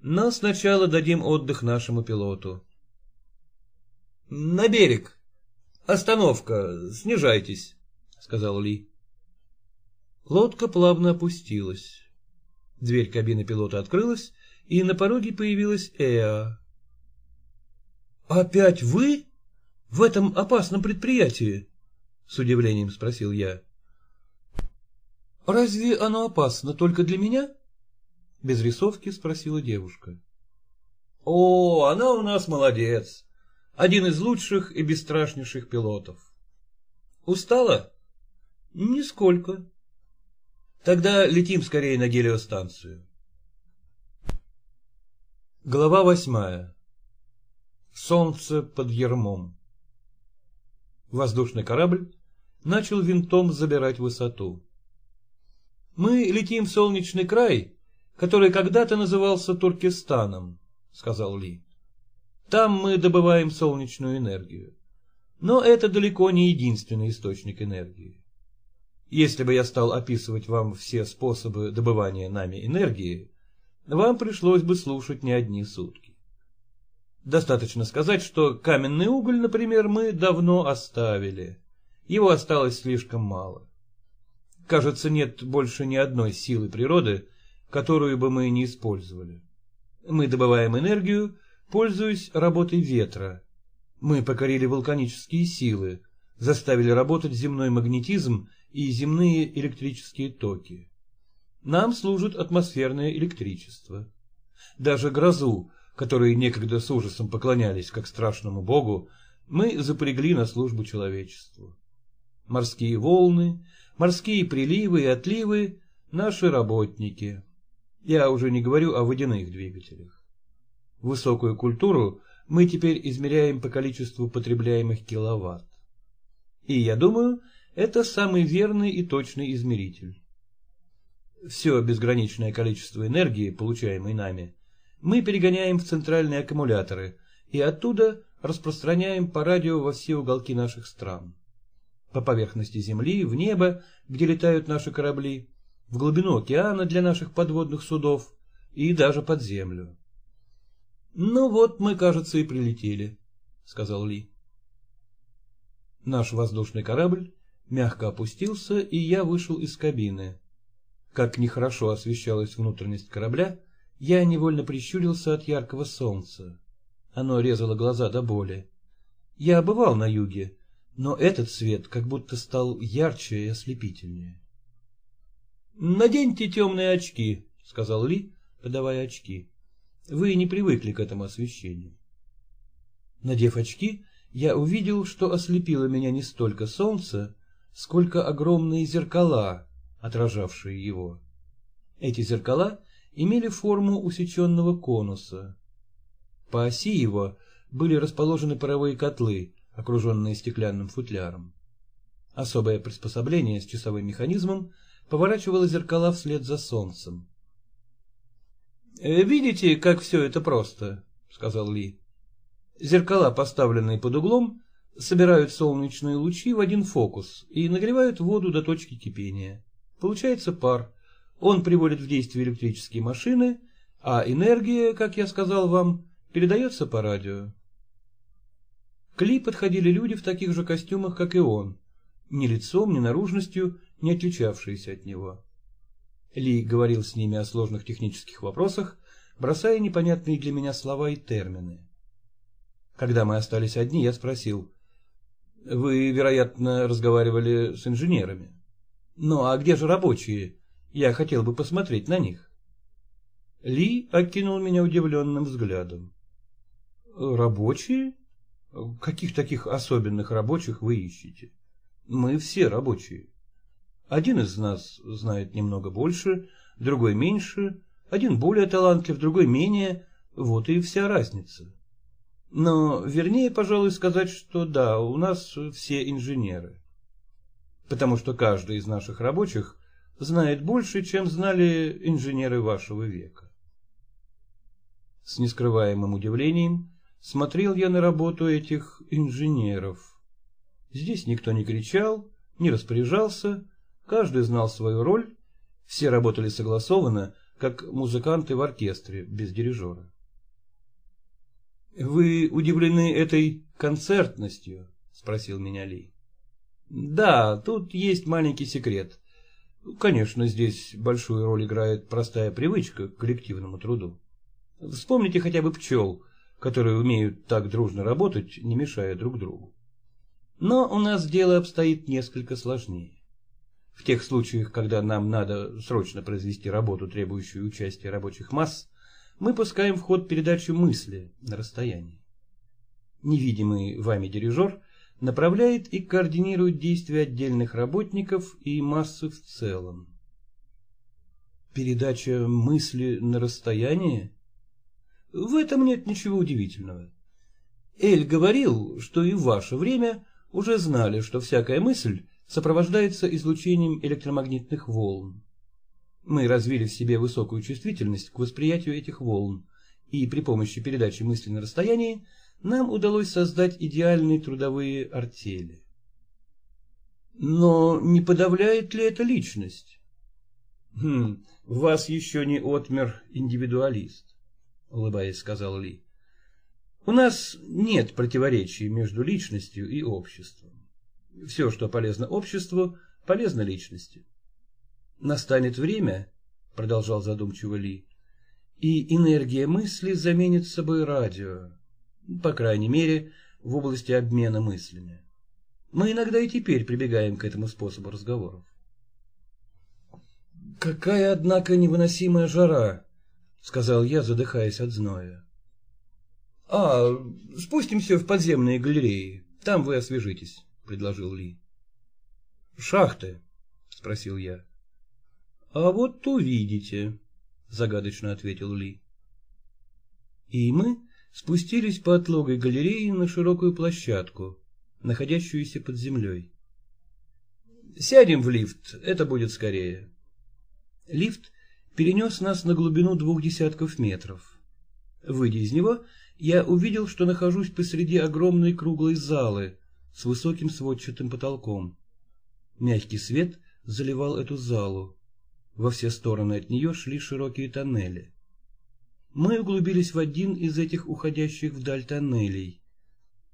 Но сначала дадим отдых нашему пилоту». «На берег! Остановка! Снижайтесь!» — сказал Ли. Лодка плавно опустилась. Дверь кабины пилота открылась, и на пороге появилась Эа. «Опять вы? В этом опасном предприятии?» — с удивлением спросил я. «Разве оно опасно только для меня?» — без рисовки спросила девушка. «О, она у нас молодец! Один из лучших и бесстрашнейших пилотов». «Устала?» «Нисколько», Тогда летим скорее на гелиостанцию. Глава восьмая. Солнце под ермом. Воздушный корабль начал винтом забирать высоту. «Мы летим в солнечный край, который когда-то назывался Туркестаном», — сказал Ли. «Там мы добываем солнечную энергию. Но это далеко не единственный источник энергии. Если бы я стал описывать вам все способы добывания нами энергии, вам пришлось бы слушать не одни сутки. Достаточно сказать, что каменный уголь, например, мы давно оставили. Его осталось слишком мало. Кажется, нет больше ни одной силы природы, которую бы мы не использовали. Мы добываем энергию, пользуясь работой ветра. Мы покорили вулканические силы, заставили работать земной магнетизм и земные электрические токи. Нам служит атмосферное электричество. Даже грозу, которой некогда с ужасом поклонялись как страшному богу, мы запрягли на службу человечеству. Морские волны, морские приливы и отливы — наши работники. Я уже не говорю о водяных двигателях. Высокую культуру мы теперь измеряем по количеству потребляемых киловатт. И, я думаю, это самый верный и точный измеритель. Все безграничное количество энергии, получаемой нами, мы перегоняем в центральные аккумуляторы и оттуда распространяем по радио во все уголки наших стран. По поверхности Земли, в небо, где летают наши корабли, в глубину океана для наших подводных судов и даже под землю. «Ну вот, мы, кажется, и прилетели», — сказал Ли. Наш воздушный корабль мягко опустился, и я вышел из кабины. Как нехорошо освещалась внутренность корабля, я невольно прищурился от яркого солнца. Оно резало глаза до боли. Я бывал на юге, но этот свет как будто стал ярче и ослепительнее. «Наденьте темные очки», — сказал Ли, подавая очки. «Вы не привыкли к этому освещению». Надев очки, я увидел, что ослепило меня не столько солнце, сколько огромные зеркала, отражавшие его. Эти зеркала имели форму усеченного конуса. По оси его были расположены паровые котлы, окруженные стеклянным футляром. Особое приспособление с часовым механизмом поворачивало зеркала вслед за солнцем. «Э, «Видите, как все это просто?» — сказал Ли. «Зеркала, поставленные под углом, Собирают солнечные лучи в один фокус и нагревают воду до точки кипения. Получается пар. Он приводит в действие электрические машины, а энергия, как я сказал вам, передается по радио. К Ли подходили люди в таких же костюмах, как и он, ни лицом, ни наружностью, не отличавшиеся от него. Ли говорил с ними о сложных технических вопросах, бросая непонятные для меня слова и термины. Когда мы остались одни, я спросил, вы, вероятно, разговаривали с инженерами. Ну а где же рабочие? Я хотел бы посмотреть на них. Ли окинул меня удивленным взглядом. Рабочие? Каких таких особенных рабочих вы ищете? Мы все рабочие. Один из нас знает немного больше, другой меньше, один более талантлив, другой менее. Вот и вся разница. Но вернее, пожалуй, сказать, что да, у нас все инженеры. Потому что каждый из наших рабочих знает больше, чем знали инженеры вашего века. С нескрываемым удивлением смотрел я на работу этих инженеров. Здесь никто не кричал, не распоряжался, каждый знал свою роль, все работали согласованно, как музыканты в оркестре без дирижера. «Вы удивлены этой концертностью?» — спросил меня Ли. «Да, тут есть маленький секрет. Конечно, здесь большую роль играет простая привычка к коллективному труду. Вспомните хотя бы пчел, которые умеют так дружно работать, не мешая друг другу. Но у нас дело обстоит несколько сложнее. В тех случаях, когда нам надо срочно произвести работу, требующую участия рабочих масс, мы пускаем в ход передачу мысли на расстоянии. Невидимый вами дирижер направляет и координирует действия отдельных работников и массы в целом. Передача мысли на расстояние? В этом нет ничего удивительного. Эль говорил, что и в ваше время уже знали, что всякая мысль сопровождается излучением электромагнитных волн. Мы развили в себе высокую чувствительность к восприятию этих волн, и при помощи передачи мысли на расстоянии нам удалось создать идеальные трудовые артели. Но не подавляет ли это личность? Хм, вас еще не отмер индивидуалист, улыбаясь, сказал Ли. У нас нет противоречий между личностью и обществом. Все, что полезно обществу, полезно личности. Настанет время, — продолжал задумчиво Ли, — и энергия мысли заменит собой радио, по крайней мере, в области обмена мыслями. Мы иногда и теперь прибегаем к этому способу разговоров. «Какая, однако, невыносимая жара!» — сказал я, задыхаясь от зноя. «А, спустимся в подземные галереи, там вы освежитесь», — предложил Ли. «Шахты?» — спросил я. А вот увидите, — загадочно ответил Ли. И мы спустились по отлогой галереи на широкую площадку, находящуюся под землей. Сядем в лифт, это будет скорее. Лифт перенес нас на глубину двух десятков метров. Выйдя из него, я увидел, что нахожусь посреди огромной круглой залы с высоким сводчатым потолком. Мягкий свет заливал эту залу. Во все стороны от нее шли широкие тоннели. Мы углубились в один из этих уходящих вдаль тоннелей.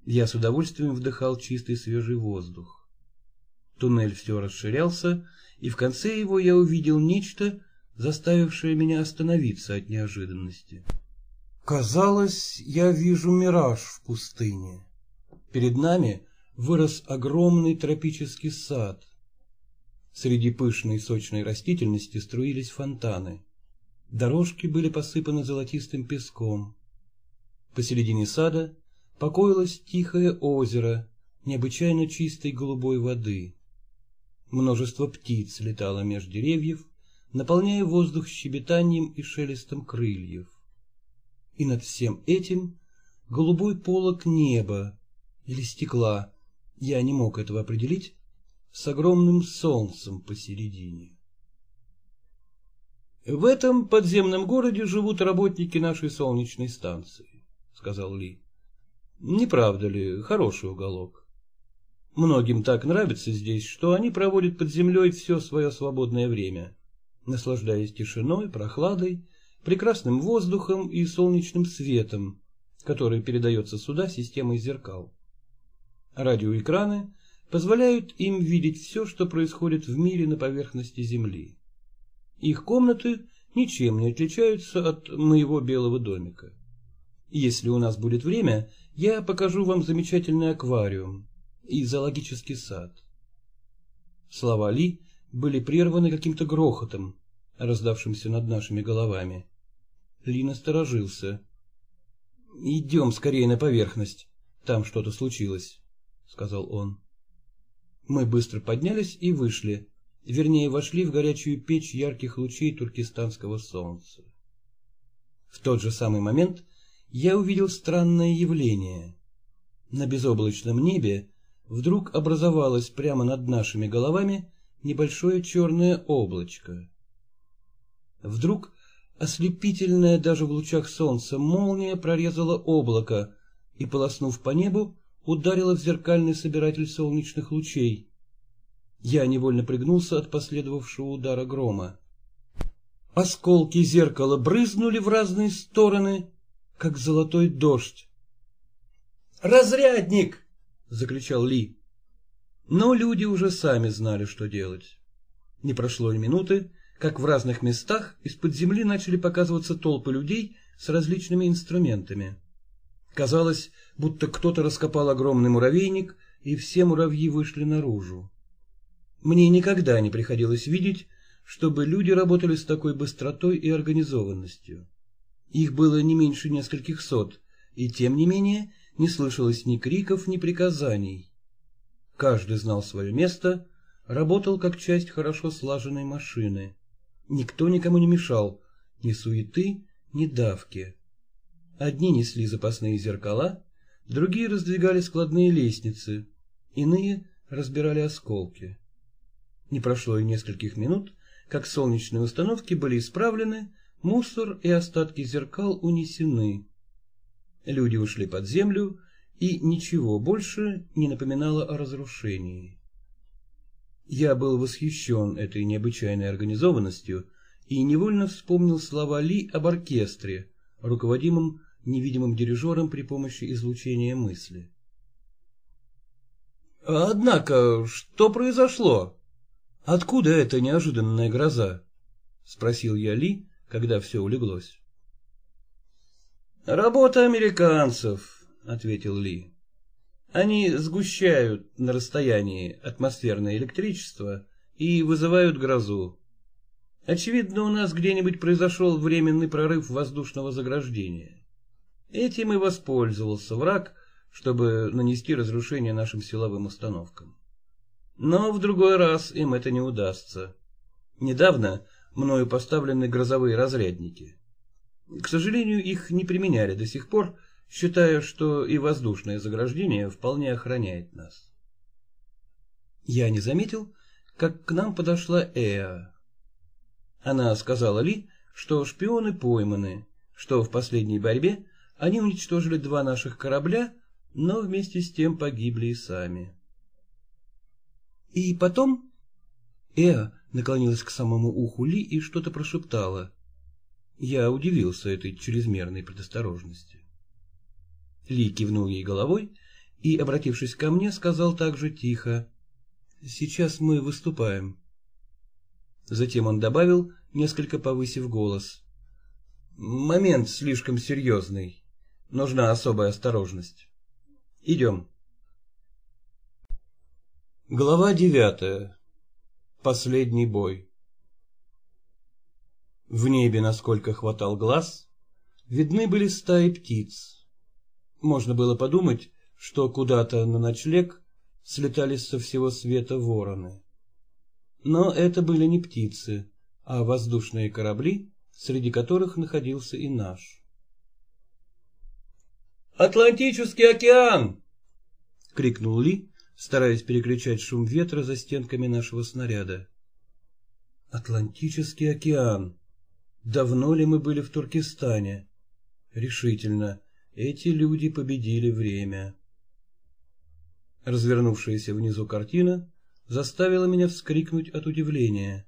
Я с удовольствием вдыхал чистый свежий воздух. Туннель все расширялся, и в конце его я увидел нечто, заставившее меня остановиться от неожиданности. Казалось, я вижу мираж в пустыне. Перед нами вырос огромный тропический сад — Среди пышной и сочной растительности струились фонтаны. Дорожки были посыпаны золотистым песком. Посередине сада покоилось тихое озеро необычайно чистой голубой воды. Множество птиц летало меж деревьев, наполняя воздух щебетанием и шелестом крыльев. И над всем этим голубой полог неба или стекла, я не мог этого определить, с огромным солнцем посередине. — В этом подземном городе живут работники нашей солнечной станции, — сказал Ли. — Не правда ли, хороший уголок? Многим так нравится здесь, что они проводят под землей все свое свободное время, наслаждаясь тишиной, прохладой, прекрасным воздухом и солнечным светом, который передается сюда системой зеркал. Радиоэкраны позволяют им видеть все, что происходит в мире на поверхности Земли. Их комнаты ничем не отличаются от моего белого домика. Если у нас будет время, я покажу вам замечательный аквариум и зоологический сад. Слова Ли были прерваны каким-то грохотом, раздавшимся над нашими головами. Ли насторожился. — Идем скорее на поверхность, там что-то случилось, — сказал он. Мы быстро поднялись и вышли, вернее, вошли в горячую печь ярких лучей туркестанского солнца. В тот же самый момент я увидел странное явление. На безоблачном небе вдруг образовалось прямо над нашими головами небольшое черное облачко. Вдруг ослепительная даже в лучах солнца молния прорезала облако и, полоснув по небу, ударила в зеркальный собиратель солнечных лучей. Я невольно пригнулся от последовавшего удара грома. Осколки зеркала брызнули в разные стороны, как золотой дождь. «Разрядник!» — закричал Ли. Но люди уже сами знали, что делать. Не прошло и минуты, как в разных местах из-под земли начали показываться толпы людей с различными инструментами. Казалось, будто кто-то раскопал огромный муравейник, и все муравьи вышли наружу. Мне никогда не приходилось видеть, чтобы люди работали с такой быстротой и организованностью. Их было не меньше нескольких сот, и тем не менее не слышалось ни криков, ни приказаний. Каждый знал свое место, работал как часть хорошо слаженной машины. Никто никому не мешал, ни суеты, ни давки. Одни несли запасные зеркала, другие раздвигали складные лестницы, иные разбирали осколки. Не прошло и нескольких минут, как солнечные установки были исправлены, мусор и остатки зеркал унесены. Люди ушли под землю, и ничего больше не напоминало о разрушении. Я был восхищен этой необычайной организованностью и невольно вспомнил слова Ли об оркестре, руководимом невидимым дирижером при помощи излучения мысли. «Однако, что произошло? Откуда эта неожиданная гроза?» — спросил я Ли, когда все улеглось. «Работа американцев», — ответил Ли. «Они сгущают на расстоянии атмосферное электричество и вызывают грозу. Очевидно, у нас где-нибудь произошел временный прорыв воздушного заграждения. Этим и воспользовался враг, чтобы нанести разрушение нашим силовым установкам. Но в другой раз им это не удастся. Недавно мною поставлены грозовые разрядники. К сожалению, их не применяли до сих пор, считая, что и воздушное заграждение вполне охраняет нас. Я не заметил, как к нам подошла Эа. Она сказала Ли, что шпионы пойманы, что в последней борьбе они уничтожили два наших корабля, но вместе с тем погибли и сами. И потом... Эа наклонилась к самому уху Ли и что-то прошептала. Я удивился этой чрезмерной предосторожности. Ли кивнул ей головой и, обратившись ко мне, сказал также тихо. «Сейчас мы выступаем». Затем он добавил, несколько повысив голос. «Момент слишком серьезный нужна особая осторожность. Идем. Глава девятая. Последний бой. В небе, насколько хватал глаз, видны были стаи птиц. Можно было подумать, что куда-то на ночлег слетались со всего света вороны. Но это были не птицы, а воздушные корабли, среди которых находился и наш. Атлантический океан! — крикнул Ли, стараясь перекричать шум ветра за стенками нашего снаряда. Атлантический океан. Давно ли мы были в Туркестане? Решительно, эти люди победили время. Развернувшаяся внизу картина заставила меня вскрикнуть от удивления.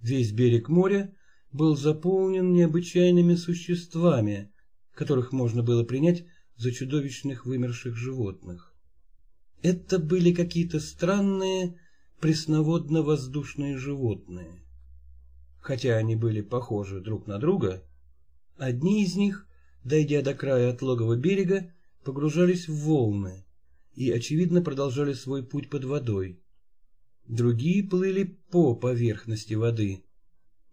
Весь берег моря был заполнен необычайными существами, которых можно было принять за чудовищных вымерших животных. Это были какие-то странные пресноводно-воздушные животные. Хотя они были похожи друг на друга, одни из них, дойдя до края отлогого берега, погружались в волны и, очевидно, продолжали свой путь под водой. Другие плыли по поверхности воды,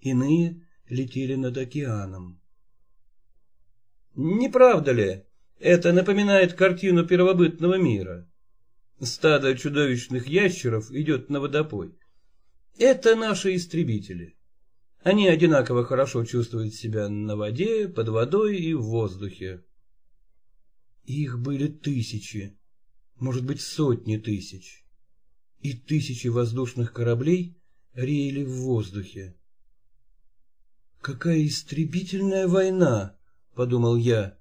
иные летели над океаном. Не правда ли? Это напоминает картину первобытного мира. Стадо чудовищных ящеров идет на водопой. Это наши истребители. Они одинаково хорошо чувствуют себя на воде, под водой и в воздухе. Их были тысячи, может быть, сотни тысяч. И тысячи воздушных кораблей реяли в воздухе. Какая истребительная война! подумал я.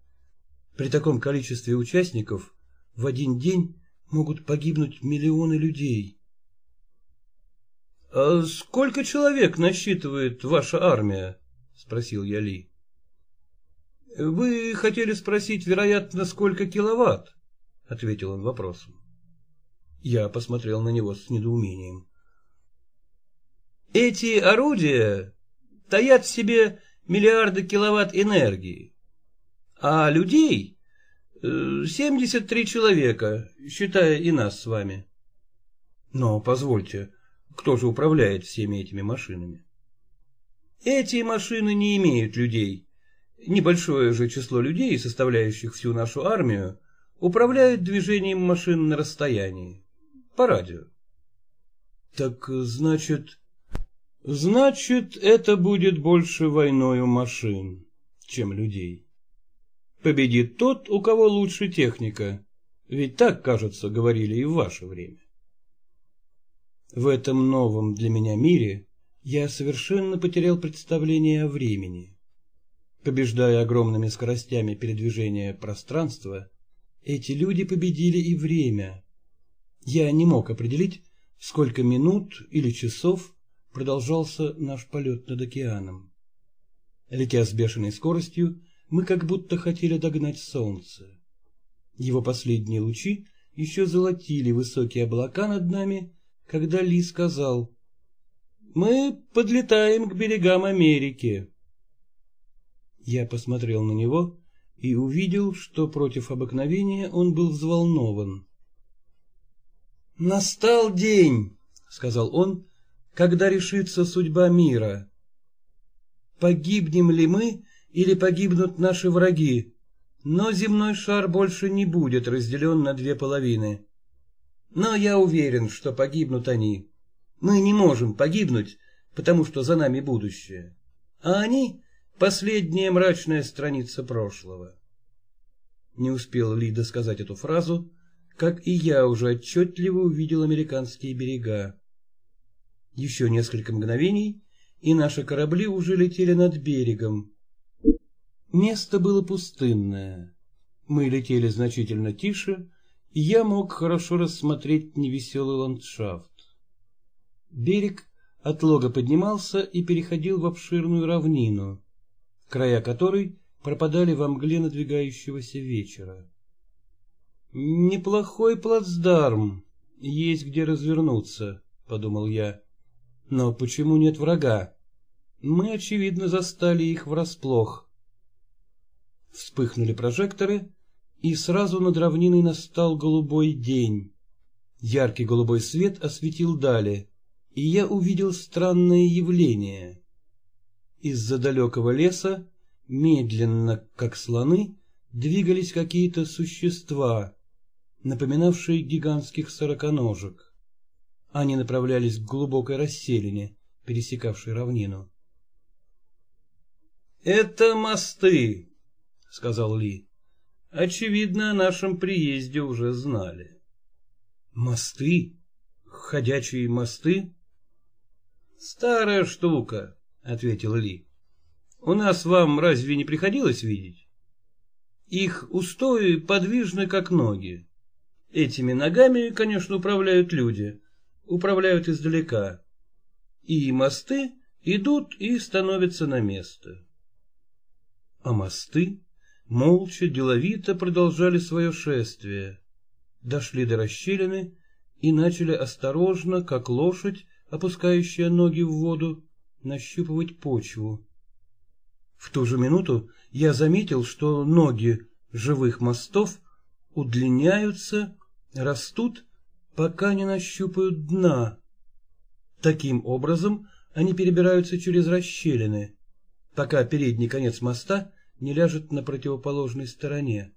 При таком количестве участников в один день могут погибнуть миллионы людей. — А сколько человек насчитывает ваша армия? — спросил я Ли. — Вы хотели спросить, вероятно, сколько киловатт? — ответил он вопросом. Я посмотрел на него с недоумением. Эти орудия таят в себе миллиарды киловатт энергии. А людей э, семьдесят три человека, считая и нас с вами. Но позвольте, кто же управляет всеми этими машинами? Эти машины не имеют людей. Небольшое же число людей, составляющих всю нашу армию, управляют движением машин на расстоянии. По радио. Так значит... Значит, это будет больше войною машин, чем людей победит тот, у кого лучше техника. Ведь так, кажется, говорили и в ваше время. В этом новом для меня мире я совершенно потерял представление о времени. Побеждая огромными скоростями передвижения пространства, эти люди победили и время. Я не мог определить, сколько минут или часов продолжался наш полет над океаном. Летя с бешеной скоростью, мы как будто хотели догнать солнце. Его последние лучи еще золотили высокие облака над нами, когда Ли сказал «Мы подлетаем к берегам Америки». Я посмотрел на него и увидел, что против обыкновения он был взволнован. «Настал день», — сказал он, — «когда решится судьба мира. Погибнем ли мы, или погибнут наши враги, но земной шар больше не будет разделен на две половины. Но я уверен, что погибнут они. Мы не можем погибнуть, потому что за нами будущее. А они — последняя мрачная страница прошлого. Не успел Лида сказать эту фразу, как и я уже отчетливо увидел американские берега. Еще несколько мгновений, и наши корабли уже летели над берегом, Место было пустынное. Мы летели значительно тише, и я мог хорошо рассмотреть невеселый ландшафт. Берег от лога поднимался и переходил в обширную равнину, края которой пропадали во мгле надвигающегося вечера. «Неплохой плацдарм, есть где развернуться», — подумал я. «Но почему нет врага? Мы, очевидно, застали их врасплох». Вспыхнули прожекторы, и сразу над равниной настал голубой день. Яркий голубой свет осветил дали, и я увидел странное явление. Из-за далекого леса, медленно, как слоны, двигались какие-то существа, напоминавшие гигантских сороконожек. Они направлялись к глубокой расселине, пересекавшей равнину. «Это мосты!» — сказал Ли. — Очевидно, о нашем приезде уже знали. — Мосты? Ходячие мосты? — Старая штука, — ответил Ли. — У нас вам разве не приходилось видеть? Их устои подвижны, как ноги. Этими ногами, конечно, управляют люди, управляют издалека. И мосты идут и становятся на место. А мосты? молча, деловито продолжали свое шествие. Дошли до расщелины и начали осторожно, как лошадь, опускающая ноги в воду, нащупывать почву. В ту же минуту я заметил, что ноги живых мостов удлиняются, растут, пока не нащупают дна. Таким образом они перебираются через расщелины, пока передний конец моста не ляжет на противоположной стороне.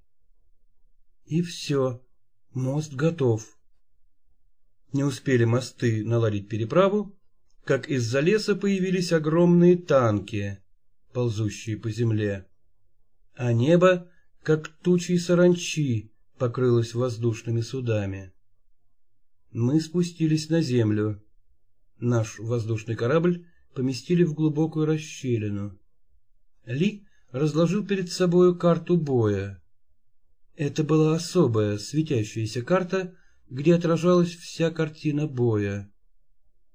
И все, мост готов. Не успели мосты наладить переправу, как из-за леса появились огромные танки, ползущие по земле. А небо, как тучи саранчи, покрылось воздушными судами. Мы спустились на землю. Наш воздушный корабль поместили в глубокую расщелину. Ли разложил перед собою карту боя. Это была особая светящаяся карта, где отражалась вся картина боя.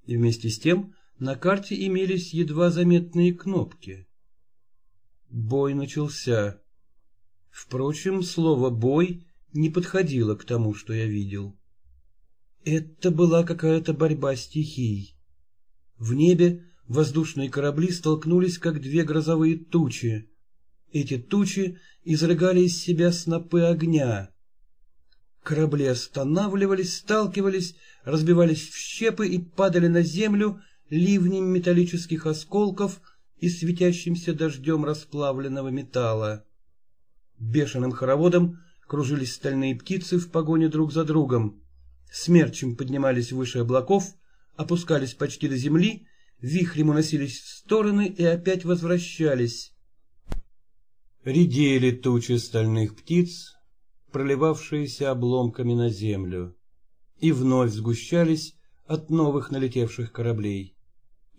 И вместе с тем на карте имелись едва заметные кнопки. Бой начался. Впрочем, слово «бой» не подходило к тому, что я видел. Это была какая-то борьба стихий. В небе воздушные корабли столкнулись, как две грозовые тучи, эти тучи изрыгали из себя снопы огня. Корабли останавливались, сталкивались, разбивались в щепы и падали на землю ливнем металлических осколков и светящимся дождем расплавленного металла. Бешеным хороводом кружились стальные птицы в погоне друг за другом. Смерчем поднимались выше облаков, опускались почти до земли, вихрем уносились в стороны и опять возвращались. Редели тучи стальных птиц, проливавшиеся обломками на землю, и вновь сгущались от новых налетевших кораблей.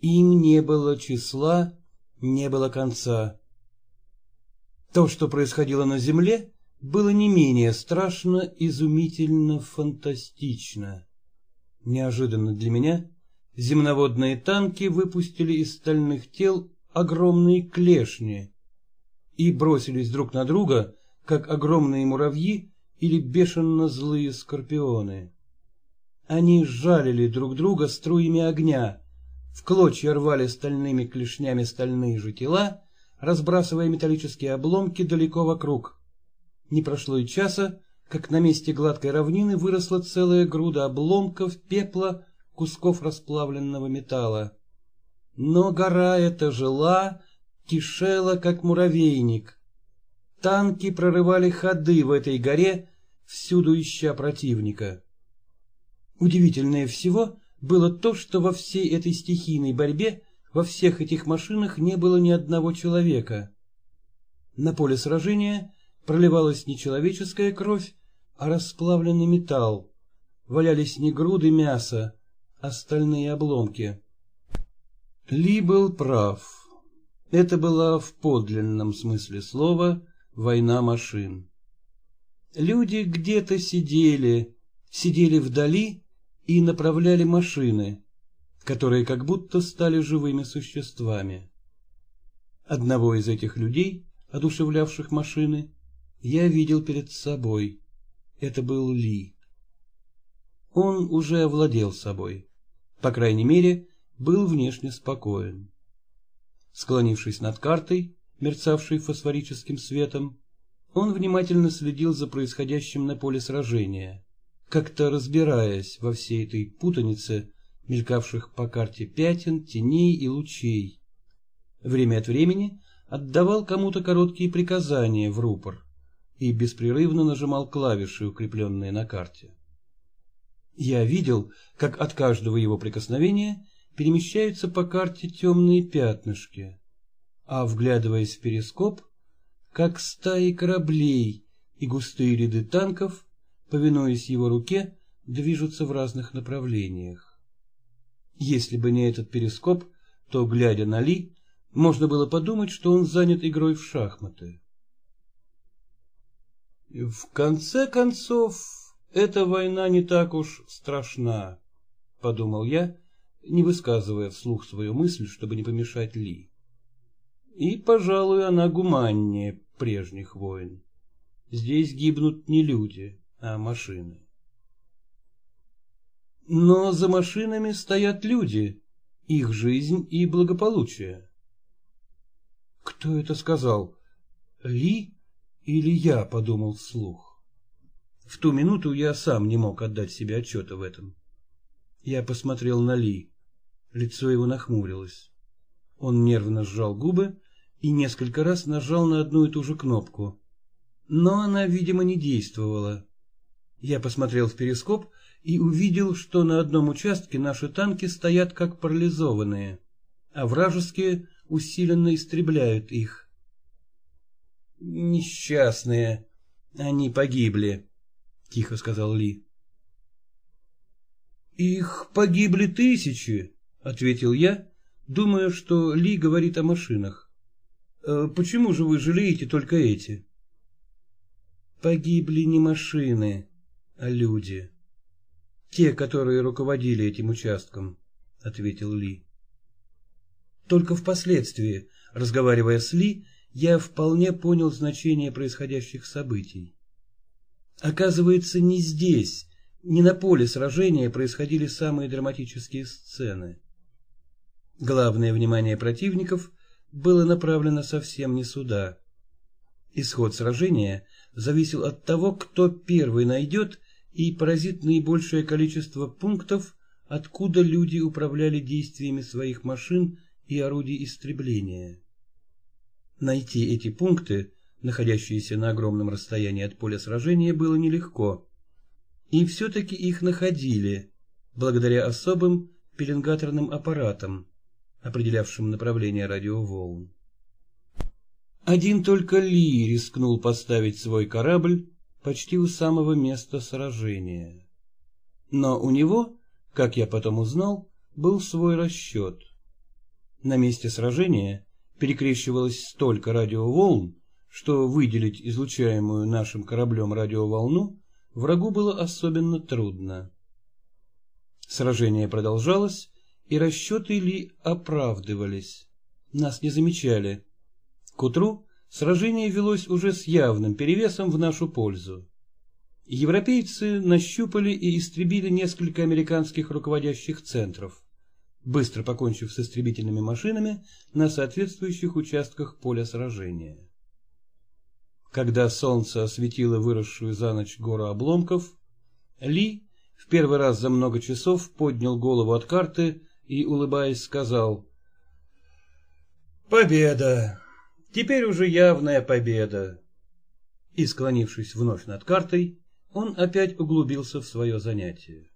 Им не было числа, не было конца. То, что происходило на земле, было не менее страшно, изумительно, фантастично. Неожиданно для меня земноводные танки выпустили из стальных тел огромные клешни, и бросились друг на друга, как огромные муравьи или бешено злые скорпионы. Они жалили друг друга струями огня, в клочья рвали стальными клешнями стальные же тела, разбрасывая металлические обломки далеко вокруг. Не прошло и часа, как на месте гладкой равнины выросла целая груда обломков, пепла, кусков расплавленного металла. Но гора эта жила, кишела, как муравейник. Танки прорывали ходы в этой горе, всюду ища противника. Удивительное всего было то, что во всей этой стихийной борьбе во всех этих машинах не было ни одного человека. На поле сражения проливалась не человеческая кровь, а расплавленный металл. Валялись не груды мяса, а стальные обломки. Ли был прав. Это была в подлинном смысле слова война машин. Люди где-то сидели, сидели вдали и направляли машины, которые как будто стали живыми существами. Одного из этих людей, одушевлявших машины, я видел перед собой. Это был Ли. Он уже овладел собой, по крайней мере, был внешне спокоен. Склонившись над картой, мерцавшей фосфорическим светом, он внимательно следил за происходящим на поле сражения, как-то разбираясь во всей этой путанице мелькавших по карте пятен, теней и лучей. Время от времени отдавал кому-то короткие приказания в рупор и беспрерывно нажимал клавиши, укрепленные на карте. Я видел, как от каждого его прикосновения перемещаются по карте темные пятнышки, а, вглядываясь в перископ, как стаи кораблей и густые ряды танков, повинуясь его руке, движутся в разных направлениях. Если бы не этот перископ, то, глядя на Ли, можно было подумать, что он занят игрой в шахматы. В конце концов, эта война не так уж страшна, — подумал я, — не высказывая вслух свою мысль, чтобы не помешать Ли. И, пожалуй, она гуманнее прежних войн. Здесь гибнут не люди, а машины. Но за машинами стоят люди, их жизнь и благополучие. Кто это сказал? Ли или я подумал вслух? В ту минуту я сам не мог отдать себе отчета в этом. Я посмотрел на Ли. Лицо его нахмурилось. Он нервно сжал губы и несколько раз нажал на одну и ту же кнопку. Но она, видимо, не действовала. Я посмотрел в перископ и увидел, что на одном участке наши танки стоят как парализованные, а вражеские усиленно истребляют их. «Несчастные. Они погибли», — тихо сказал Ли. «Их погибли тысячи», — ответил я, думая, что Ли говорит о машинах. «Э, «Почему же вы жалеете только эти?» «Погибли не машины, а люди. Те, которые руководили этим участком», — ответил Ли. Только впоследствии, разговаривая с Ли, я вполне понял значение происходящих событий. Оказывается, не здесь, не на поле сражения происходили самые драматические сцены. Главное внимание противников было направлено совсем не сюда. Исход сражения зависел от того, кто первый найдет и поразит наибольшее количество пунктов, откуда люди управляли действиями своих машин и орудий истребления. Найти эти пункты, находящиеся на огромном расстоянии от поля сражения, было нелегко. И все-таки их находили, благодаря особым пеленгаторным аппаратам, определявшим направление радиоволн. Один только Ли рискнул поставить свой корабль почти у самого места сражения. Но у него, как я потом узнал, был свой расчет. На месте сражения перекрещивалось столько радиоволн, что выделить излучаемую нашим кораблем радиоволну врагу было особенно трудно. Сражение продолжалось, и расчеты ли оправдывались. Нас не замечали. К утру сражение велось уже с явным перевесом в нашу пользу. Европейцы нащупали и истребили несколько американских руководящих центров, быстро покончив с истребительными машинами на соответствующих участках поля сражения. Когда солнце осветило выросшую за ночь гору обломков, Ли в первый раз за много часов поднял голову от карты и, улыбаясь, сказал. «Победа! Теперь уже явная победа!» И, склонившись вновь над картой, он опять углубился в свое занятие.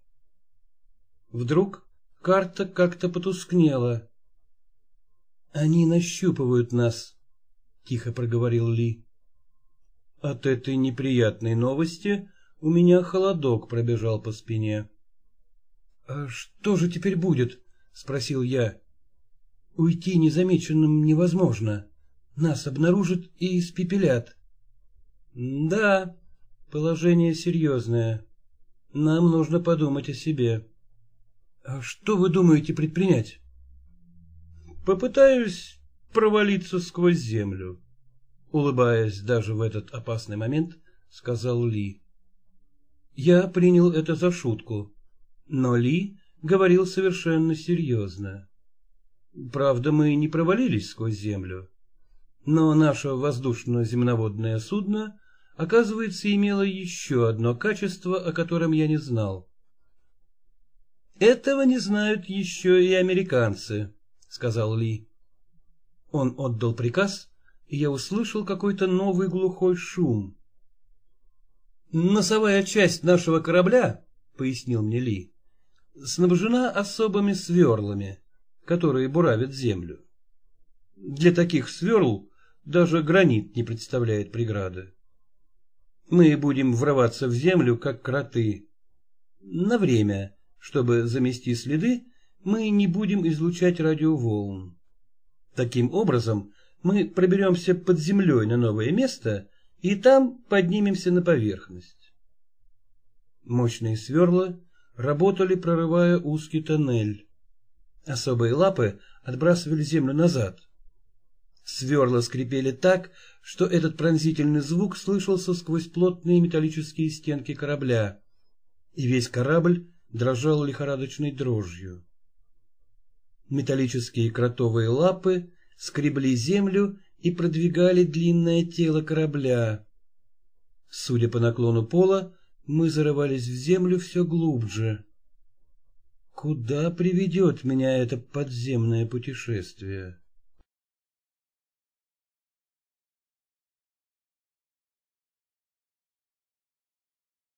Вдруг карта как-то потускнела. «Они нащупывают нас», — тихо проговорил Ли. От этой неприятной новости у меня холодок пробежал по спине. — А что же теперь будет? — спросил я. — Уйти незамеченным невозможно. Нас обнаружат и спепелят. — Да, положение серьезное. Нам нужно подумать о себе. — А что вы думаете предпринять? — Попытаюсь провалиться сквозь землю, — улыбаясь даже в этот опасный момент, сказал Ли. Я принял это за шутку, но Ли говорил совершенно серьезно. Правда, мы не провалились сквозь землю, но наше воздушно-земноводное судно, оказывается, имело еще одно качество, о котором я не знал. «Этого не знают еще и американцы», — сказал Ли. Он отдал приказ, и я услышал какой-то новый глухой шум. «Носовая часть нашего корабля», — пояснил мне Ли, снабжена особыми сверлами, которые буравят землю. Для таких сверл даже гранит не представляет преграды. Мы будем врываться в землю, как кроты. На время, чтобы замести следы, мы не будем излучать радиоволн. Таким образом, мы проберемся под землей на новое место и там поднимемся на поверхность. Мощные сверла работали, прорывая узкий тоннель. Особые лапы отбрасывали землю назад. Сверла скрипели так, что этот пронзительный звук слышался сквозь плотные металлические стенки корабля, и весь корабль дрожал лихорадочной дрожью. Металлические кротовые лапы скребли землю и продвигали длинное тело корабля. Судя по наклону пола, мы зарывались в землю все глубже. Куда приведет меня это подземное путешествие?